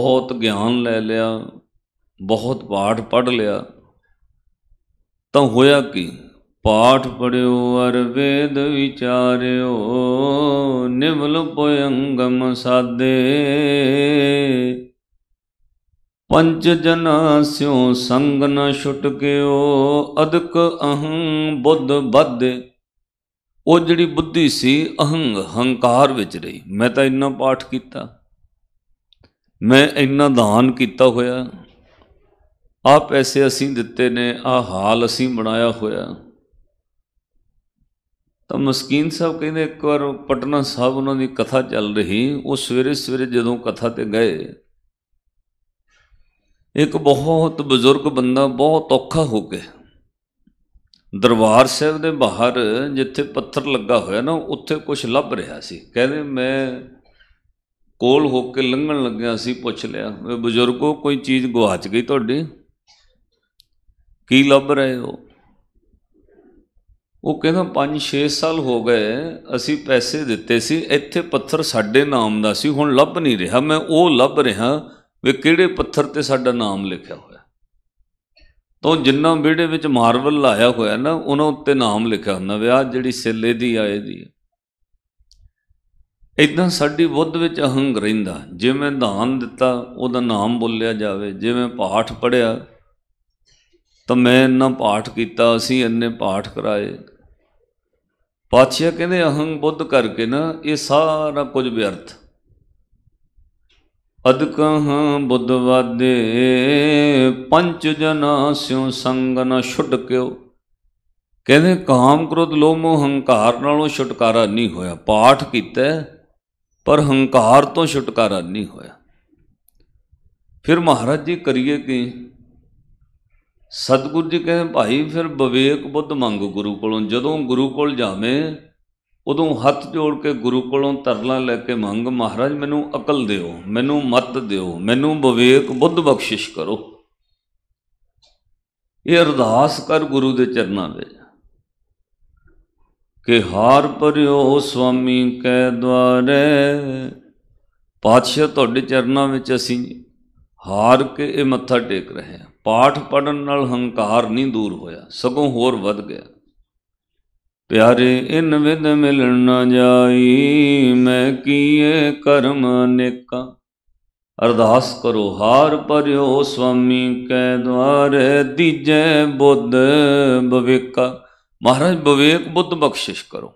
ਬਹੁਤ ਗਿਆਨ ਲੈ ਲਿਆ ਬਹੁਤ ਪਾਠ ਪੜ ਲਿਆ ਤਾਂ ਹੋਇਆ ਕੀ ਪਾਠ ਪੜਿਓ ਅਰ ਵੇਦ ਵਿਚਾਰਿਓ ਨਿਮਲ ਪਯੰਗਮ ਸਾਦੇ ਪੰਜ ਜਨ ਸਿਉ ਸੰਗ ਨ ਛੁਟਕਿਓ ਅਦਕ ਅਹੰ ਬੁੱਧ ਬੱਧ ਉਹ ਜਿਹੜੀ ਬੁੱਧੀ ਸੀ ਅਹੰ ਹੰਕਾਰ ਵਿੱਚ ਰਹੀ ਮੈਂ ਤਾਂ ਇੰਨਾ ਪਾਠ ਕੀਤਾ ਮੈਂ ਇੰਨਾ ਦਾਨ ਕੀਤਾ ਹੋਇਆ ਆ ਪੈਸੇ ਅਸੀਂ ਦਿੱਤੇ ਨੇ ਆ ਹਾਲ ਅਸੀਂ ਬਣਾਇਆ ਹੋਇਆ ਤਾਂ ਮਸਕੀਨ ਸਾਹਿਬ ਕਹਿੰਦੇ ਇੱਕ ਵਾਰ ਪਟਨਾ ਸਾਹਿਬ ਉਹਨਾਂ ਦੀ ਕਥਾ ਚੱਲ ਰਹੀ ਉਹ ਸਵੇਰੇ ਸਵੇਰੇ ਜਦੋਂ ਕਥਾ ਤੇ ਗਏ ਇੱਕ ਬਹੁਤ ਬਜ਼ੁਰਗ ਬੰਦਾ ਬਹੁਤ ਔਖਾ ਹੋ ਗਿਆ ਦਰਬਾਰ ਸਾਹਿਬ ਦੇ ਬਾਹਰ ਜਿੱਥੇ ਪੱਥਰ ਲੱਗਾ ਹੋਇਆ ਨਾ ਉੱਥੇ ਕੁਝ ਲੱਭ ਰਿਹਾ ਸੀ ਕਹਿੰਦੇ ਮੈਂ ਕੋਲ ਹੋ ਕੇ ਲੰਘਣ ਲੱਗਿਆ ਸੀ ਪੁੱਛ ਲਿਆ ਵੇ ਬਜ਼ੁਰਗੋ ਕੋਈ ਚੀਜ਼ ਗਵਾਚ ਗਈ ਤੁਹਾਡੀ ਕੀ ਲੱਭ ਰਹੇ ਹੋ ਉਹ ਕਹਿੰਦਾ 5-6 ਸਾਲ ਹੋ ਗਏ ਅਸੀਂ ਪੈਸੇ ਦਿੱਤੇ ਸੀ ਇੱਥੇ ਪੱਥਰ ਸਾਡੇ ਨਾਮ ਦਾ ਸੀ ਹੁਣ ਲੱਭ ਨਹੀਂ ਰਿਹਾ ਮੈਂ ਉਹ ਲੱਭ ਰਿਹਾ ਵੀ ਕਿਹੜੇ ਪੱਥਰ ਤੇ ਸਾਡਾ ਨਾਮ ਲਿਖਿਆ ਹੋਇਆ ਤਾਂ ਜਿੰਨਾ ਵਿਹੜੇ ਵਿੱਚ ਮਾਰਵਲ ਲਾਇਆ ਹੋਇਆ ਨਾ ਉਹਨਾਂ ਉੱਤੇ ਨਾਮ ਲਿਖਿਆ ਹੁੰਦਾ ਵਿਆਹ ਆ ਜਿਹੜੀ ਸਿੱਲੇ ਦੀ ਆਏ ਦੀ ਇਦਾਂ ਸਾਡੀ ਬੁੱਧ ਵਿੱਚ ਅਹੰਗ ਰਹਿੰਦਾ ਜਿਵੇਂ ਧਾਨ ਦਿੱਤਾ ਉਹਦਾ ਨਾਮ ਬੋਲਿਆ ਜਾਵੇ ਜਿਵੇਂ ਪਾਠ ਪੜਿਆ ਤਾਂ ਮੈਂ ਇੰਨਾ ਪਾਠ ਕੀਤਾ ਅਸੀਂ ਇੰਨੇ ਪਾਠ ਕਰਾਏ ਪਾਛਿਆ ਕਹਿੰਦੇ ਅਹੰਗ ਬੁੱਧ ਕਰਕੇ ਨਾ ਇਹ ਸਾਰਾ ਕੁਝ ਵਿਅਰਥ ਅਦਕਹਾਂ ਬੁੱਧਵਾਦੇ ਪੰਜ ਜਨਾ ਸਿਉ ਸੰਗ ਨ ਛੁਟਕਿਓ ਕਹਿੰਦੇ ਕਾਮ ਕ੍ਰੋਧ ਲੋਭ ਮੋਹ ਹੰਕਾਰ ਨਾਲੋਂ ਛੁਟਕਾਰਾ ਨਹੀਂ ਹੋਇਆ ਪਾਠ ਕੀਤਾ ਪਰ ਹੰਕਾਰ ਤੋਂ ਛੁਟਕਾਰਾ ਨਹੀਂ ਹੋਇਆ ਫਿਰ ਮਹਾਰਾਜ ਜੀ ਕਰੀਏ ਕਿ ਸਤਿਗੁਰੂ ਜੀ ਕਹਿੰਦੇ ਭਾਈ ਫਿਰ ਵਿਵੇਕ ਬੁੱਧ ਮੰਗ ਗੁਰੂ ਕੋਲੋਂ ਜਦੋਂ ਗੁਰੂ ਕੋਲ ਜਾਵੇਂ ਉਦੋਂ ਹੱਥ ਜੋੜ ਕੇ ਗੁਰੂ ਕੋਲੋਂ ਤਰਲਾ ਲੈ ਕੇ ਮੰਗ ਮਹਾਰਾਜ ਮੈਨੂੰ ਅਕਲ ਦਿਓ ਮੈਨੂੰ ਮਤ ਦਿਓ ਮੈਨੂੰ ਵਿਵੇਕ ਬੁੱਧ ਬਖਸ਼ਿਸ਼ ਕਰੋ ਇਹ ਅਰਦਾਸ ਕਰ ਗੁਰੂ ਦੇ ਚਰਨਾਂ ਵਿੱਚ ਕਿ ਹਾਰ ਪਰਿਓ ਸੁਆਮੀ ਕੈ ਦਵਾਰੇ ਪਾਛੇ ਤੁਹਾਡੇ ਚਰਨਾਂ ਵਿੱਚ ਅਸੀਂ ਹਾਰ ਕੇ ਇਹ ਮੱਥਾ ਟੇਕ ਰਹੇ ਹਾਂ ਪਾਠ ਪੜਨ ਨਾਲ ਹੰਕਾਰ ਨਹੀਂ ਦੂਰ ਹੋਇਆ ਸਗੋਂ ਹੋਰ ਵੱਧ ਗਿਆ ਪਿਆਰੇ ਇਨ ਵਿਦ ਮਿਲਣ ਨਾ ਜਾਈ ਮੈਂ ਕੀਏ ਕਰਮ ਨੇਕਾ ਅਰਦਾਸ ਕਰੋ ਹਾਰ ਪਰਿਓ ਸੁਆਮੀ ਕੈ ਦਵਾਰੇ ਦੀਜੈ ਬੁੱਧ ਬਵੇਕਾ ਮਹਾਰਾਜ ਵਿਵੇਕ ਬੁੱਧ ਬਖਸ਼ਿਸ਼ ਕਰੋ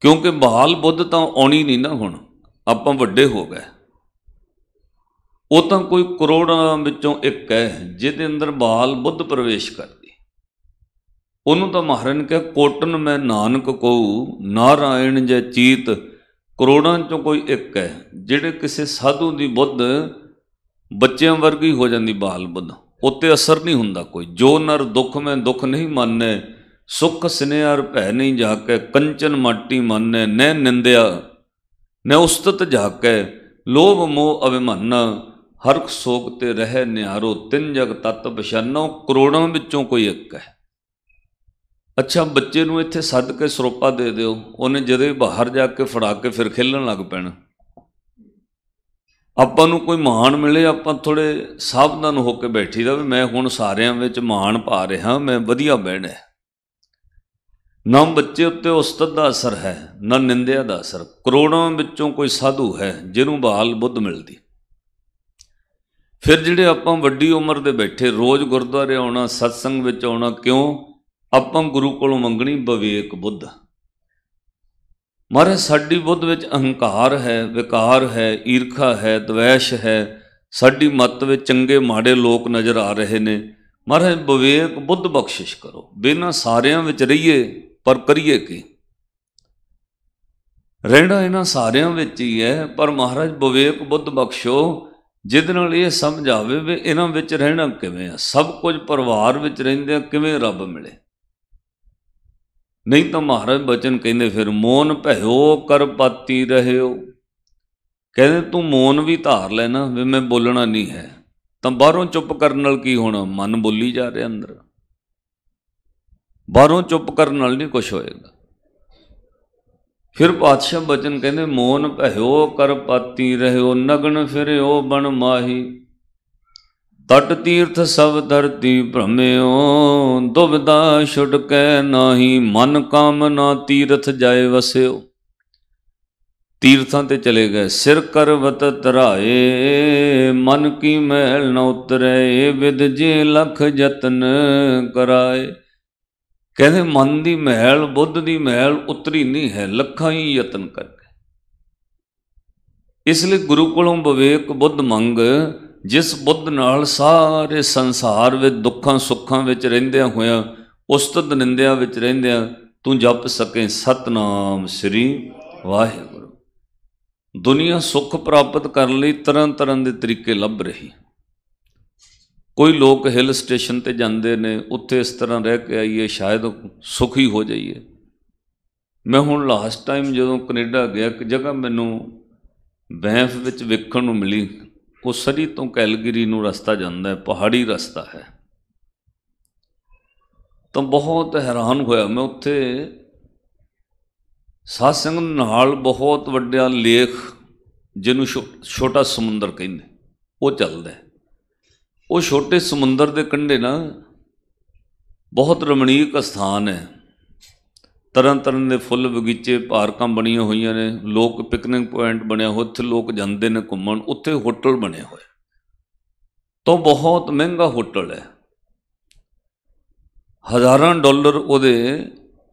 ਕਿਉਂਕਿ ਬਹਾਲ ਬੁੱਧ ਤਾਂ ਆਉਣੀ ਨਹੀਂ ਨਾ ਹੁਣ ਆਪਾਂ ਵੱਡੇ ਹੋ ਗਏ ਉਹ ਤਾਂ ਕੋਈ ਕਰੋੜਾਂ ਵਿੱਚੋਂ ਇੱਕ ਹੈ ਜਿਹਦੇ ਅੰਦਰ ਬਹਾਲ ਬੁੱਧ ਪ੍ਰਵੇਸ਼ ਕਰਦੀ ਉਹਨੂੰ ਤਾਂ ਮਹਾਰਾਜ ਨੇ ਕਿਹਾ ਕੋਟਨ ਮੈਂ ਨਾਨਕ ਕਉ ਨਾਰਾਇਣ ਜੈ ਚੀਤ ਕਰੋੜਾਂ ਚੋਂ ਕੋਈ ਇੱਕ ਹੈ ਜਿਹੜੇ ਕਿਸੇ ਸਾਧੂ ਦੀ ਬੁੱਧ ਬੱਚਿਆਂ ਵਰਗੀ ਹੋ ਜਾਂਦੀ ਬਾਲ ਬੁੱਧ ਉੱਤੇ ਅਸਰ ਨਹੀਂ ਹੁੰਦਾ ਕੋਈ ਜੋ ਨਰ ਦੁੱਖ ਮੈਂ ਦੁੱਖ ਨਹੀਂ ਮੰਨੇ ਸੁਖ ਸਨੇਹਰ ਭੈ ਨਹੀਂ ਜਾ ਕੇ ਕੰਚਨ ਮਾਟੀ ਮੰਨੇ ਨੈ ਨਿੰਦਿਆ ਨੈ ਉਸਤਤ ਜਾ ਕੇ ਲੋਭ ਮੋਹ ਅਭਿਮਨ ਹਰਖ ਸੋਗ ਤੇ ਰਹਿ ਨਿਆਰੋ ਤਿੰਨ ਜਗ ਤਤ ਬਸ਼ਨੋ ਕਰੋੜਾਂ ਵਿੱਚੋਂ ਕੋਈ ਇੱਕ ਹੈ ਅੱਛਾ ਬੱਚੇ ਨੂੰ ਇੱਥੇ ਸੱਦ ਕੇ ਸਰੋਪਾ ਦੇ ਦਿਓ ਉਹਨੇ ਜਦੇ ਬਾਹਰ ਜਾ ਕੇ ਫੜਾ ਕੇ ਫਿਰ ਖੇਲਣ ਲੱਗ ਪੈਣਾ ਆਪਾਂ ਨੂੰ ਕੋਈ ਮਾਣ ਮਿਲੇ ਆਪਾਂ ਥੋੜੇ ਸਾਵਧਾਨ ਹੋ ਕੇ ਬੈਠੀਦਾ ਵੀ ਮੈਂ ਹੁਣ ਸਾਰਿਆਂ ਵਿੱਚ ਮਾਣ ਪਾ ਰਿਹਾ ਮੈਂ ਵਧੀਆ ਬਹਿਣਾ ਨਾ ਬੱਚੇ ਉੱਤੇ ਉਸਤਤ ਦਾ ਅਸਰ ਹੈ ਨਾ ਨਿੰਦਿਆ ਦਾ ਅਸਰ ਕਰੋੜਾਂ ਵਿੱਚੋਂ ਕੋਈ ਸਾਧੂ ਹੈ ਜਿਹਨੂੰ ਬਾਲ ਬੁੱਧ ਮਿਲਦੀ ਫਿਰ ਜਿਹੜੇ ਆਪਾਂ ਵੱਡੀ ਉਮਰ ਦੇ ਬੈਠੇ ਰੋਜ਼ ਗੁਰਦੁਆਰੇ ਆਉਣਾ ਸਤਸੰਗ ਵਿੱਚ ਆਉਣਾ ਕਿਉਂ ਆਪਾਂ ਗੁਰੂ ਕੋਲੋਂ ਮੰਗਣੀ ਬਵੇਕ ਬੁੱਧ ਮਹਾਰਾਜ ਸਾਡੀ ਬੁੱਧ ਵਿੱਚ ਅਹੰਕਾਰ ਹੈ ਵਿਕਾਰ ਹੈ ਈਰਖਾ ਹੈ ਦਵੇਸ਼ ਹੈ ਸਾਡੀ ਮਤ ਵਿੱਚ ਚੰਗੇ ਮਾੜੇ ਲੋਕ ਨਜ਼ਰ ਆ ਰਹੇ ਨੇ ਮਹਾਰਾਜ ਬਵੇਕ ਬੁੱਧ ਬਖਸ਼ਿਸ਼ ਕਰੋ ਬਿਨਾਂ ਸਾਰਿਆਂ ਵਿੱਚ ਰਹੀਏ ਪਰ ਕਰੀਏ ਕੀ ਰਹਿਣਾ ਇਹਨਾਂ ਸਾਰਿਆਂ ਵਿੱਚ ਹੀ ਹੈ ਪਰ ਮਹਾਰਾਜ ਬਵੇਕ ਬੁੱਧ ਬਖਸ਼ੋ ਜਿਹਦੇ ਨਾਲ ਇਹ ਸਮਝ ਆਵੇ ਵੀ ਇਹਨਾਂ ਵਿੱਚ ਰਹਿਣਾ ਕਿਵੇਂ ਆ ਸਭ ਕੁਝ ਪਰਿਵਾਰ ਵਿੱਚ ਰਹਿੰਦੇ ਕਿਵੇਂ ਰੱਬ ਮਿਲੇ ਨਹੀਂ ਤਾਂ ਮਹਾਰਾਜ ਬਚਨ ਕਹਿੰਦੇ ਫਿਰ ਮੋਨ ਭਇਓ ਪਾਤੀ ਰਹਿਓ ਕਹਿੰਦੇ ਤੂੰ ਮੋਨ ਵੀ ਧਾਰ ਲੈ ਨਾ ਵੀ ਮੈਂ ਬੋਲਣਾ ਨਹੀਂ ਹੈ ਤਾਂ ਬਾਹਰੋਂ ਚੁੱਪ ਕਰਨ ਨਾਲ ਕੀ ਹੋਣਾ ਮਨ ਬੋਲੀ ਜਾ ਰਿਹਾ ਅੰਦਰ ਬਾਹਰੋਂ ਚੁੱਪ ਕਰਨ ਨਾਲ ਨਹੀਂ ਕੁਝ ਹੋਏਗਾ ਫਿਰ ਪਾਤਸ਼ਾਹ ਬਚਨ ਕਹਿੰਦੇ ਮੋਨ ਭਇਓ ਪਾਤੀ ਰਹਿਓ ਨਗਨ ਫਿਰਿਓ ਬਣ ਮਾਹੀ ਤਟ ਤੀਰਥ ਸਭ ਦਰਤੀ ਭ੍ਰਮਿਓ ਦੁਬਦਾ ਛੁਟਕੈ ਨਾਹੀ ਮਨ ਕਾਮਨਾ ਤੀਰਥ ਜਾਏ ਵਸਿਓ ਤੀਰਥਾਂ ਤੇ ਚਲੇ ਗਏ ਸਿਰ ਕਰਵਤ ਤਰਾਏ ਮਨ ਕੀ ਮਹਿਲ ਨ ਉਤਰੇ ਵਿਦ ਜੇ ਲਖ ਯਤਨ ਕਰਾਏ ਕਹਿੰਦੇ ਮਨ ਦੀ ਮਹਿਲ ਬੁੱਧ ਦੀ ਮਹਿਲ ਉਤਰੀ ਨਹੀਂ ਹੈ ਲੱਖਾਂ ਹੀ ਯਤਨ ਕਰਕੇ ਇਸ ਲਈ ਗੁਰੂ ਕੋਲੋਂ ਵਿਵੇਕ ਬੁੱਧ ਮੰਗ ਜਿਸ ਬੁੱਧ ਨਾਲ ਸਾਰੇ ਸੰਸਾਰ ਵਿੱਚ ਦੁੱਖਾਂ ਸੁੱਖਾਂ ਵਿੱਚ ਰਹਿੰਦਿਆਂ ਹੋਇਆਂ ਉਸਤਤ ਨਿੰਦਿਆਂ ਵਿੱਚ ਰਹਿੰਦਿਆਂ ਤੂੰ ਜਪ ਸਕੇ ਸਤਨਾਮ ਸ੍ਰੀ ਵਾਹਿਗੁਰੂ ਦੁਨੀਆ ਸੁੱਖ ਪ੍ਰਾਪਤ ਕਰਨ ਲਈ ਤਰ੍ਹਾਂ ਤਰ੍ਹਾਂ ਦੇ ਤਰੀਕੇ ਲੱਭ ਰਹੀ ਕੋਈ ਲੋਕ ਹਿਲ ਸਟੇਸ਼ਨ ਤੇ ਜਾਂਦੇ ਨੇ ਉੱਥੇ ਇਸ ਤਰ੍ਹਾਂ ਰਹਿ ਕੇ ਆਈਏ ਸ਼ਾਇਦ ਸੁਖੀ ਹੋ ਜਾਈਏ ਮੈਂ ਹੁਣ ਲਾਸਟ ਟਾਈਮ ਜਦੋਂ ਕੈਨੇਡਾ ਗਿਆ ਇੱਕ ਜਗ੍ਹਾ ਮੈਨੂੰ ਬੈਂਫ ਵਿੱਚ ਵੇਖਣ ਨੂੰ ਮਿਲੀ ਕੁਸਰੀ ਤੋਂ ਕੈਲਗਰੀ ਨੂੰ ਰਸਤਾ ਜਾਂਦਾ ਹੈ ਪਹਾੜੀ ਰਸਤਾ ਹੈ ਤਾਂ ਬਹੁਤ ਹੈਰਾਨ ਹੋਇਆ ਮੈਂ ਉੱਥੇ ਸਾਧ ਸੰਗਤ ਨਾਲ ਬਹੁਤ ਵੱਡਿਆ ਲੇਖ ਜਿਹਨੂੰ ਛੋਟਾ ਸਮੁੰਦਰ ਕਹਿੰਦੇ ਉਹ ਚੱਲਦਾ ਉਹ ਛੋਟੇ ਸਮੁੰਦਰ ਦੇ ਕੰਢੇ ਨਾ ਬਹੁਤ ਰਮਣੀਕ ਸਥਾਨ ਹੈ ਤਰਨ ਤਰਨ ਦੇ ਫੁੱਲ ਬਗੀਚੇ ਪਾਰਕਾਂ ਬਣੀਆਂ ਹੋਈਆਂ ਨੇ ਲੋਕ ਪਿਕਨਿਕ ਪੁਆਇੰਟ ਬਣਿਆ ਹੋਇਆ ਉੱਥੇ ਲੋਕ ਜਾਂਦੇ ਨੇ ਘੁੰਮਣ ਉੱਥੇ ਹੋਟਲ ਬਣੇ ਹੋਏ ਤੋਂ ਬਹੁਤ ਮਹਿੰਗਾ ਹੋਟਲ ਹੈ ਹਜ਼ਾਰਾਂ ਡਾਲਰ ਉਹਦੇ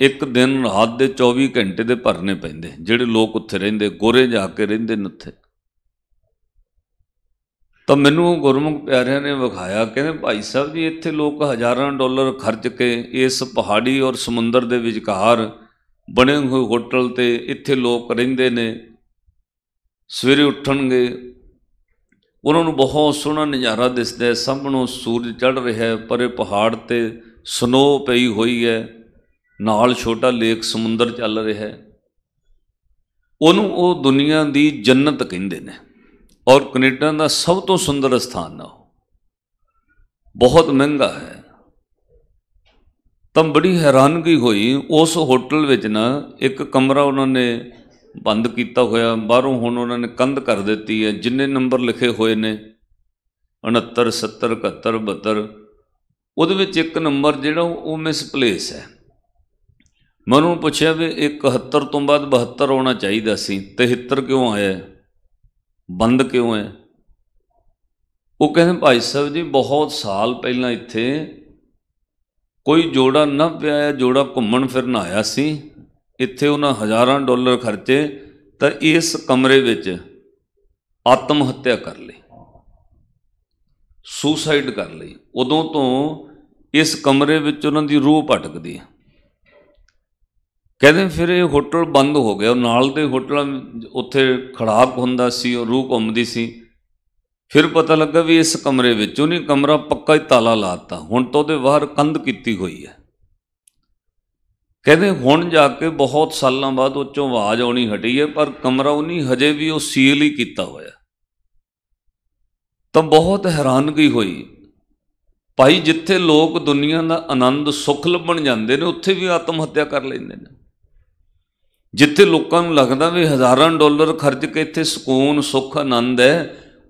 ਇੱਕ ਦਿਨ ਰਾਤ ਦੇ 24 ਘੰਟੇ ਦੇ ਭਰਨੇ ਪੈਂਦੇ ਜਿਹੜੇ ਲੋਕ ਉੱਥੇ ਰਹਿੰਦੇ ਗੋਰੇ ਜਾ ਕੇ ਰਹਿੰਦੇ ਨੇ ਉੱਥੇ ਤਾਂ ਮੈਨੂੰ ਗੁਰਮੁਖ ਪਿਆਰਿਆਂ ਨੇ ਵਿਖਾਇਆ ਕਹਿੰਦੇ ਭਾਈ ਸਾਹਿਬ ਜੀ ਇੱਥੇ ਲੋਕ ਹਜ਼ਾਰਾਂ ਡਾਲਰ ਖਰਚ ਕੇ ਇਸ ਪਹਾੜੀ ਔਰ ਸਮੁੰਦਰ ਦੇ ਵਿਚਕਾਰ ਬਣੇ ਹੋਏ ਹੋਟਲ ਤੇ ਇੱਥੇ ਲੋਕ ਰਹਿੰਦੇ ਨੇ ਸਵੇਰੇ ਉੱਠਣਗੇ ਉਹਨਾਂ ਨੂੰ ਬਹੁਤ ਸੋਹਣਾ ਨਜ਼ਾਰਾ ਦਿਸਦਾ ਹੈ ਸਾਹਮਣੋਂ ਸੂਰਜ ਚੜ ਰਿਹਾ ਹੈ ਪਰੇ ਪਹਾੜ ਤੇ ਸਨੋ ਪਈ ਹੋਈ ਹੈ ਨਾਲ ਛੋਟਾ ਲੇਕ ਸਮੁੰਦਰ ਚੱਲ ਰਿਹਾ ਹੈ ਉਹਨੂੰ ਉਹ ਦੁਨੀਆ ਦੀ ਜੰਨਤ ਕਹਿੰਦੇ ਨੇ ਔਰ ਕੈਨੇਡਾ ਦਾ ਸਭ ਤੋਂ ਸੁੰਦਰ ਸਥਾਨ ਨਾ ਬਹੁਤ ਮਹਿੰਗਾ ਹੈ ਤਾਂ ਬੜੀ ਹੈਰਾਨਗੀ ਹੋਈ ਉਸ ਹੋਟਲ ਵਿੱਚ ਨਾ ਇੱਕ ਕਮਰਾ ਉਹਨਾਂ ਨੇ ਬੰਦ ਕੀਤਾ ਹੋਇਆ ਬਾਹਰੋਂ ਹੁਣ ਉਹਨਾਂ ਨੇ ਕੰਧ ਕਰ ਦਿੱਤੀ ਹੈ ਜਿੰਨੇ ਨੰਬਰ ਲਿਖੇ ਹੋਏ ਨੇ 69 70 71 72 ਉਹਦੇ ਵਿੱਚ ਇੱਕ ਨੰਬਰ ਜਿਹੜਾ ਉਹ ਮਿਸਪਲੇਸ ਹੈ ਮਨ ਨੂੰ ਪੁੱਛਿਆ ਵੀ 71 ਤੋਂ ਬਾਅਦ 72 ਆਉਣਾ ਚਾਹੀਦਾ ਸੀ 73 ਕਿਉਂ ਆਇਆ ਬੰਦ ਕਿਉਂ ਹੈ ਉਹ ਕਹਿੰਦੇ ਭਾਈ ਸਾਹਿਬ ਜੀ ਬਹੁਤ ਸਾਲ ਪਹਿਲਾਂ ਇੱਥੇ ਕੋਈ ਜੋੜਾ ਨਾ ਪਿਆ ਜੋੜਾ ਘੁੰਮਣ ਫਿਰਨ ਆਇਆ ਸੀ ਇੱਥੇ ਉਹਨਾਂ ਹਜ਼ਾਰਾਂ ਡਾਲਰ ਖਰਚੇ ਤਾਂ ਇਸ ਕਮਰੇ ਵਿੱਚ ਆਤਮ ਹੱਤਿਆ ਕਰ ਲਈ ਸੁਸਾਈਡ ਕਰ ਲਈ ਉਦੋਂ ਤੋਂ ਇਸ ਕਮਰੇ ਵਿੱਚ ਉਹਨਾਂ ਦੀ ਰੂਹ ਭਟਕਦੀ ਹੈ ਕਹਿੰਦੇ ਫਿਰ ਇਹ ਹੋਟਲ ਬੰਦ ਹੋ ਗਿਆ ਨਾਲ ਦੇ ਹੋਟਲ ਉੱਥੇ ਖੜਾਕ ਹੁੰਦਾ ਸੀ ਉਹ ਰੂਹ ਘੁੰਮਦੀ ਸੀ ਫਿਰ ਪਤਾ ਲੱਗਾ ਵੀ ਇਸ ਕਮਰੇ ਵਿੱਚ ਉਹਨੇ ਕਮਰਾ ਪੱਕਾ ਹੀ ਤਾਲਾ ਲਾਤਾ ਹੁਣ ਤਾਂ ਉਹਦੇ ਬਾਹਰ ਕੰਧ ਕੀਤੀ ਹੋਈ ਹੈ ਕਹਿੰਦੇ ਹੁਣ ਜਾ ਕੇ ਬਹੁਤ ਸਾਲਾਂ ਬਾਅਦ ਉੱਚੋਂ ਆਵਾਜ਼ ਆਉਣੀ ਹਟੀ ਹੈ ਪਰ ਕਮਰਾ ਨਹੀਂ ਹਜੇ ਵੀ ਉਹ ਸੀਲ ਹੀ ਕੀਤਾ ਹੋਇਆ ਤਾਂ ਬਹੁਤ ਹੈਰਾਨਗੀ ਹੋਈ ਭਾਈ ਜਿੱਥੇ ਲੋਕ ਦੁਨੀਆ ਦਾ ਆਨੰਦ ਸੁਖ ਲੱਭਣ ਜਾਂਦੇ ਨੇ ਉੱਥੇ ਵੀ ਆਤਮ ਹੱਤਿਆ ਕਰ ਲੈਂਦੇ ਨੇ ਜਿੱਥੇ ਲੋਕਾਂ ਨੂੰ ਲੱਗਦਾ ਵੀ ਹਜ਼ਾਰਾਂ ਡਾਲਰ ਖਰਚ ਕੇ ਇੱਥੇ ਸਕੂਨ ਸੁੱਖ ਆਨੰਦ ਹੈ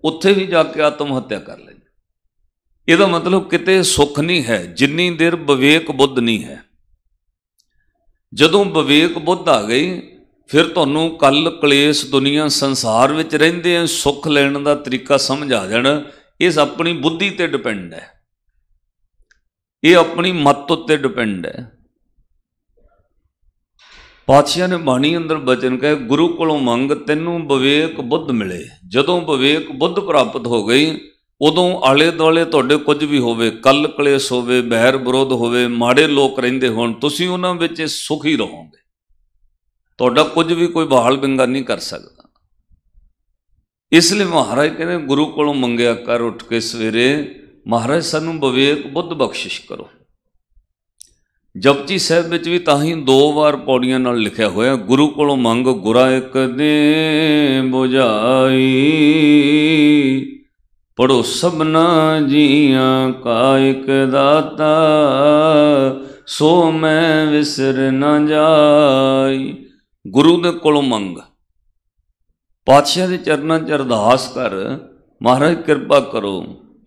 ਉੱਥੇ ਵੀ ਜਾ ਕੇ ਆਤਮ ਹੱਤਿਆ ਕਰ ਲੈਂਦੇ ਇਹਦਾ ਮਤਲਬ ਕਿਤੇ ਸੁੱਖ ਨਹੀਂ ਹੈ ਜਿੰਨੀ ਦੇਰ ਵਿਵੇਕ ਬੁੱਧ ਨਹੀਂ ਹੈ ਜਦੋਂ ਵਿਵੇਕ ਬੁੱਧ ਆ ਗਈ ਫਿਰ ਤੁਹਾਨੂੰ ਕੱਲ ਕਲੇਸ਼ ਦੁਨੀਆ ਸੰਸਾਰ ਵਿੱਚ ਰਹਿੰਦੇ ਆ ਸੁੱਖ ਲੈਣ ਦਾ ਤਰੀਕਾ ਸਮਝ ਆ ਜਾਣ ਇਸ ਆਪਣੀ ਬੁੱਧੀ ਤੇ ਡਿਪੈਂਡ ਹੈ ਇਹ ਆਪਣੀ ਮਤ ਉੱਤੇ ਡਿਪੈਂਡ ਹੈ ਪਾਤਸ਼ਾਹ ਨੇ ਬਾਣੀ ਅੰਦਰ ਬਚਨ ਕਹੇ ਗੁਰੂ ਕੋਲੋਂ ਮੰਗ ਤੈਨੂੰ ਵਿਵੇਕ ਬੁੱਧ ਮਿਲੇ ਜਦੋਂ ਵਿਵੇਕ ਬੁੱਧ ਪ੍ਰਾਪਤ ਹੋ ਗਈ ਉਦੋਂ ਆਲੇ ਦੁਆਲੇ ਤੁਹਾਡੇ ਕੁਝ ਵੀ ਹੋਵੇ ਕਲ ਕਲੇਸ਼ ਹੋਵੇ ਬਹਿਰ ਵਿਰੋਧ ਹੋਵੇ ਮਾੜੇ ਲੋਕ ਰਹਿੰਦੇ ਹੋਣ ਤੁਸੀਂ ਉਹਨਾਂ ਵਿੱਚ ਸੁਖੀ ਰਹੋਗੇ ਤੁਹਾਡਾ ਕੁਝ ਵੀ ਕੋਈ ਬਹਾਲ ਬਿੰਗਾ ਨਹੀਂ ਕਰ ਸਕਦਾ ਇਸ ਲਈ ਮਹਾਰਾਜ ਕਹਿੰਦੇ ਗੁਰੂ ਕੋਲੋਂ ਮੰਗਿਆ ਕਰ ਉੱਠ ਕੇ ਸਵੇਰੇ ਮਹਾਰਾਜ ਸਾਨੂੰ ਵਿਵੇਕ ਬੁੱਧ ਬਖਸ਼ਿਸ਼ ਕਰੋ ਜਪਜੀ ਸਾਹਿਬ ਵਿੱਚ ਵੀ ਤਾਂ ਹੀ ਦੋ ਵਾਰ ਪੌੜੀਆਂ ਨਾਲ ਲਿਖਿਆ ਹੋਇਆ ਗੁਰੂ ਕੋਲੋਂ ਮੰਗ ਗੁਰਾ ਇੱਕ ਦੇ ਬੁਝਾਈ ਪੜੋ ਸਭਨਾ ਜੀਆਂ ਕਾਇਕ ਦਾਤਾ ਸੋ ਮੈਂ ਵਿਸਰ ਨਾ ਜਾਈ ਗੁਰੂ ਦੇ ਕੋਲੋਂ ਮੰਗ ਪਾਤਸ਼ਾਹ ਦੇ ਚਰਨਾਂ 'ਚ ਅਰਦਾਸ ਕਰ ਮਹਾਰਾਜ ਕਿਰਪਾ ਕਰੋ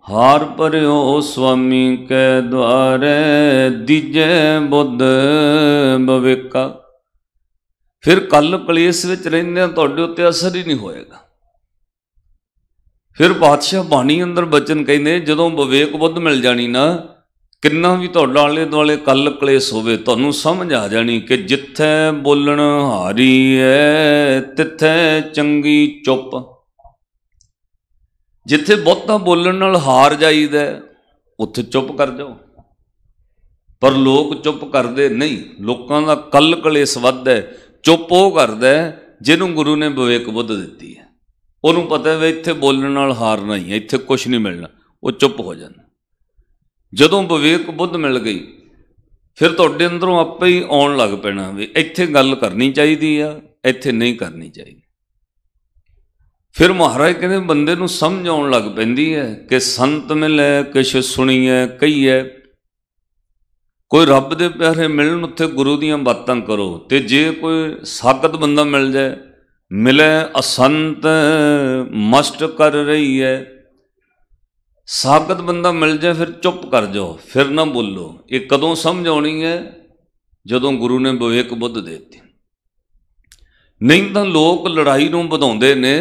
ਹਾਰ ਪਰਿਓ ਸੁਆਮੀ ਕੈ ਦੁਆਰੇ ਦੀਜੈ ਬੁੱਧ ਬਵੇਕਾ ਫਿਰ ਕੱਲ ਕਲੇਸ਼ ਵਿੱਚ ਰਹਿੰਦੇ ਆ ਤੁਹਾਡੇ ਉੱਤੇ ਅਸਰ ਹੀ ਨਹੀਂ ਹੋਏਗਾ ਫਿਰ ਬਾਦਸ਼ਾਹ ਬਾਣੀ ਅੰਦਰ ਬਚਨ ਕਹਿੰਦੇ ਜਦੋਂ ਬਵੇਕ ਬੁੱਧ ਮਿਲ ਜਾਣੀ ਨਾ ਕਿੰਨਾ ਵੀ ਤੁਹਾਡਾ ਆਲੇ ਦੁਆਲੇ ਕੱਲ ਕਲੇਸ਼ ਹੋਵੇ ਤੁਹਾਨੂੰ ਸਮਝ ਆ ਜਾਣੀ ਕਿ ਜਿੱਥੇ ਬੋਲਣ ਹਾਰੀ ਐ ਤਿੱਥੇ ਚੰਗੀ ਚੁੱਪ ਜਿੱਥੇ ਬਹੁਤਾ ਬੋਲਣ ਨਾਲ ਹਾਰ ਜਾਈਦਾ ਉੱਥੇ ਚੁੱਪ ਕਰ ਜਾਓ ਪਰ ਲੋਕ ਚੁੱਪ ਕਰਦੇ ਨਹੀਂ ਲੋਕਾਂ ਦਾ ਕੱਲ ਕਲੇਸ਼ ਵੱਧ ਹੈ ਚੁੱਪ ਉਹ ਕਰਦਾ ਜਿਹਨੂੰ ਗੁਰੂ ਨੇ ਵਿਵੇਕ ਬੁੱਧ ਦਿੱਤੀ ਹੈ ਉਹਨੂੰ ਪਤਾ ਹੈ ਇੱਥੇ ਬੋਲਣ ਨਾਲ ਹਾਰ ਨਹੀਂ ਇੱਥੇ ਕੁਝ ਨਹੀਂ ਮਿਲਣਾ ਉਹ ਚੁੱਪ ਹੋ ਜਾਂਦਾ ਜਦੋਂ ਵਿਵੇਕ ਬੁੱਧ ਮਿਲ ਗਈ ਫਿਰ ਤੁਹਾਡੇ ਅੰਦਰੋਂ ਆਪੇ ਹੀ ਆਉਣ ਲੱਗ ਪੈਣਾ ਵੀ ਇੱਥੇ ਗੱਲ ਕਰਨੀ ਚਾਹੀਦੀ ਆ ਇੱਥੇ ਨਹੀਂ ਕਰਨੀ ਚਾਹੀਦੀ ਫਿਰ ਮਹਾਰਾਜ ਕਹਿੰਦੇ ਬੰਦੇ ਨੂੰ ਸਮਝ ਆਉਣ ਲੱਗ ਪੈਂਦੀ ਹੈ ਕਿ ਸੰਤ ਮਿਲੇ ਕਿਛ ਸੁਣੀਐ ਕਹੀਐ ਕੋਈ ਰੱਬ ਦੇ ਪਿਆਰੇ ਮਿਲਣ ਉੱਥੇ ਗੁਰੂ ਦੀਆਂ ਬਾਤਾਂ ਕਰੋ ਤੇ ਜੇ ਕੋਈ ਸਾਖਤ ਬੰਦਾ ਮਿਲ ਜਾਏ ਮਿਲੇ ਅਸੰਤ ਮਸਟ ਕਰ ਰਹੀ ਹੈ ਸਾਖਤ ਬੰਦਾ ਮਿਲ ਜਾਏ ਫਿਰ ਚੁੱਪ ਕਰ ਜਾਓ ਫਿਰ ਨਾ ਬੋਲੋ ਇਹ ਕਦੋਂ ਸਮਝ ਆਉਣੀ ਹੈ ਜਦੋਂ ਗੁਰੂ ਨੇ ਵਿਵੇਕ ਬੁੱਧ ਦੇ ਦਿੱਤੀ ਨਹੀਂ ਤਾਂ ਲੋਕ ਲੜਾਈ ਨੂੰ ਵਧਾਉਂਦੇ ਨੇ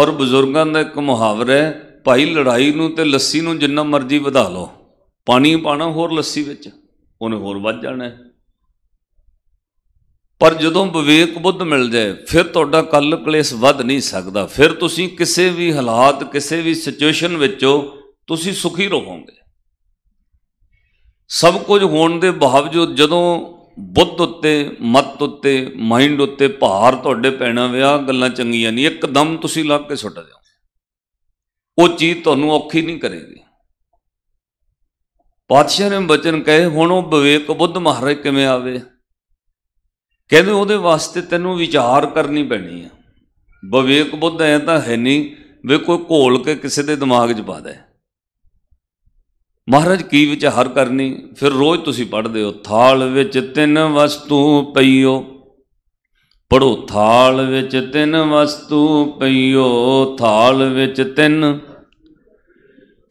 ਔਰ ਬਜ਼ੁਰਗਾਂ ਦਾ ਇੱਕ ਮੁਹਾਵਰਾ ਹੈ ਭਾਈ ਲੜਾਈ ਨੂੰ ਤੇ ਲੱਸੀ ਨੂੰ ਜਿੰਨਾ ਮਰਜ਼ੀ ਵਧਾ ਲਓ ਪਾਣੀ ਪਾਣਾ ਹੋਰ ਲੱਸੀ ਵਿੱਚ ਉਹਨੇ ਹੋਰ ਵੱਧ ਜਾਣਾ ਪਰ ਜਦੋਂ ਵਿਵੇਕ ਬੁੱਧ ਮਿਲ ਜਾਏ ਫਿਰ ਤੁਹਾਡਾ ਕੱਲ ਕਲੇਸ਼ ਵੱਧ ਨਹੀਂ ਸਕਦਾ ਫਿਰ ਤੁਸੀਂ ਕਿਸੇ ਵੀ ਹਾਲਾਤ ਕਿਸੇ ਵੀ ਸਿਚੁਏਸ਼ਨ ਵਿੱਚੋਂ ਤੁਸੀਂ ਸੁਖੀ ਰਹੋਗੇ ਸਭ ਕੁਝ ਹੋਣ ਦੇ ਬਾਵਜੂਦ ਜਦੋਂ ਬੁੱਧ ਉੱਤੇ ਮਤ ਉੱਤੇ ਮਾਈਂਡ ਉੱਤੇ ਭਾਰ ਤੁਹਾਡੇ ਪੈਣਾ ਵਿਆ ਗੱਲਾਂ ਚੰਗੀਆਂ ਨਹੀਂ ਇੱਕਦਮ ਤੁਸੀਂ ਲੱਗ ਕੇ ਛੁੱਟ ਦਿਓ ਉਹ ਚੀਜ਼ ਤੁਹਾਨੂੰ ਔਖੀ ਨਹੀਂ ਕਰੇਗੀ ਪਾਤਸ਼ਾਹ ਨੇ ਬਚਨ ਕਹੇ ਹੁਣ ਉਹ ਵਿਵੇਕ ਬੁੱਧ ਮਹਾਰਾਜ ਕਿਵੇਂ ਆਵੇ ਕਹਿੰਦੇ ਉਹਦੇ ਵਾਸਤੇ ਤੈਨੂੰ ਵਿਚਾਰ ਕਰਨੀ ਪੈਣੀ ਆ ਵਿਵੇਕ ਬੁੱਧ ਐ ਤਾਂ ਹੈ ਨਹੀਂ ਵੇ ਕੋਈ ਘੋਲ ਕੇ ਕਿਸੇ ਦੇ ਦਿਮਾਗ 'ਚ ਪਾ ਦੇ ਮਹਾਰਾਜ ਕੀ ਵਿੱਚ ਹਰ ਕਰਨੀ ਫਿਰ ਰੋਜ਼ ਤੁਸੀਂ ਪੜ੍ਹਦੇ ਹੋ ਥਾਲ ਵਿੱਚ ਤਿੰਨ ਵਸਤੂ ਪਈਓ ਪੜੋ ਥਾਲ ਵਿੱਚ ਤਿੰਨ ਵਸਤੂ ਪਈਓ ਥਾਲ ਵਿੱਚ ਤਿੰਨ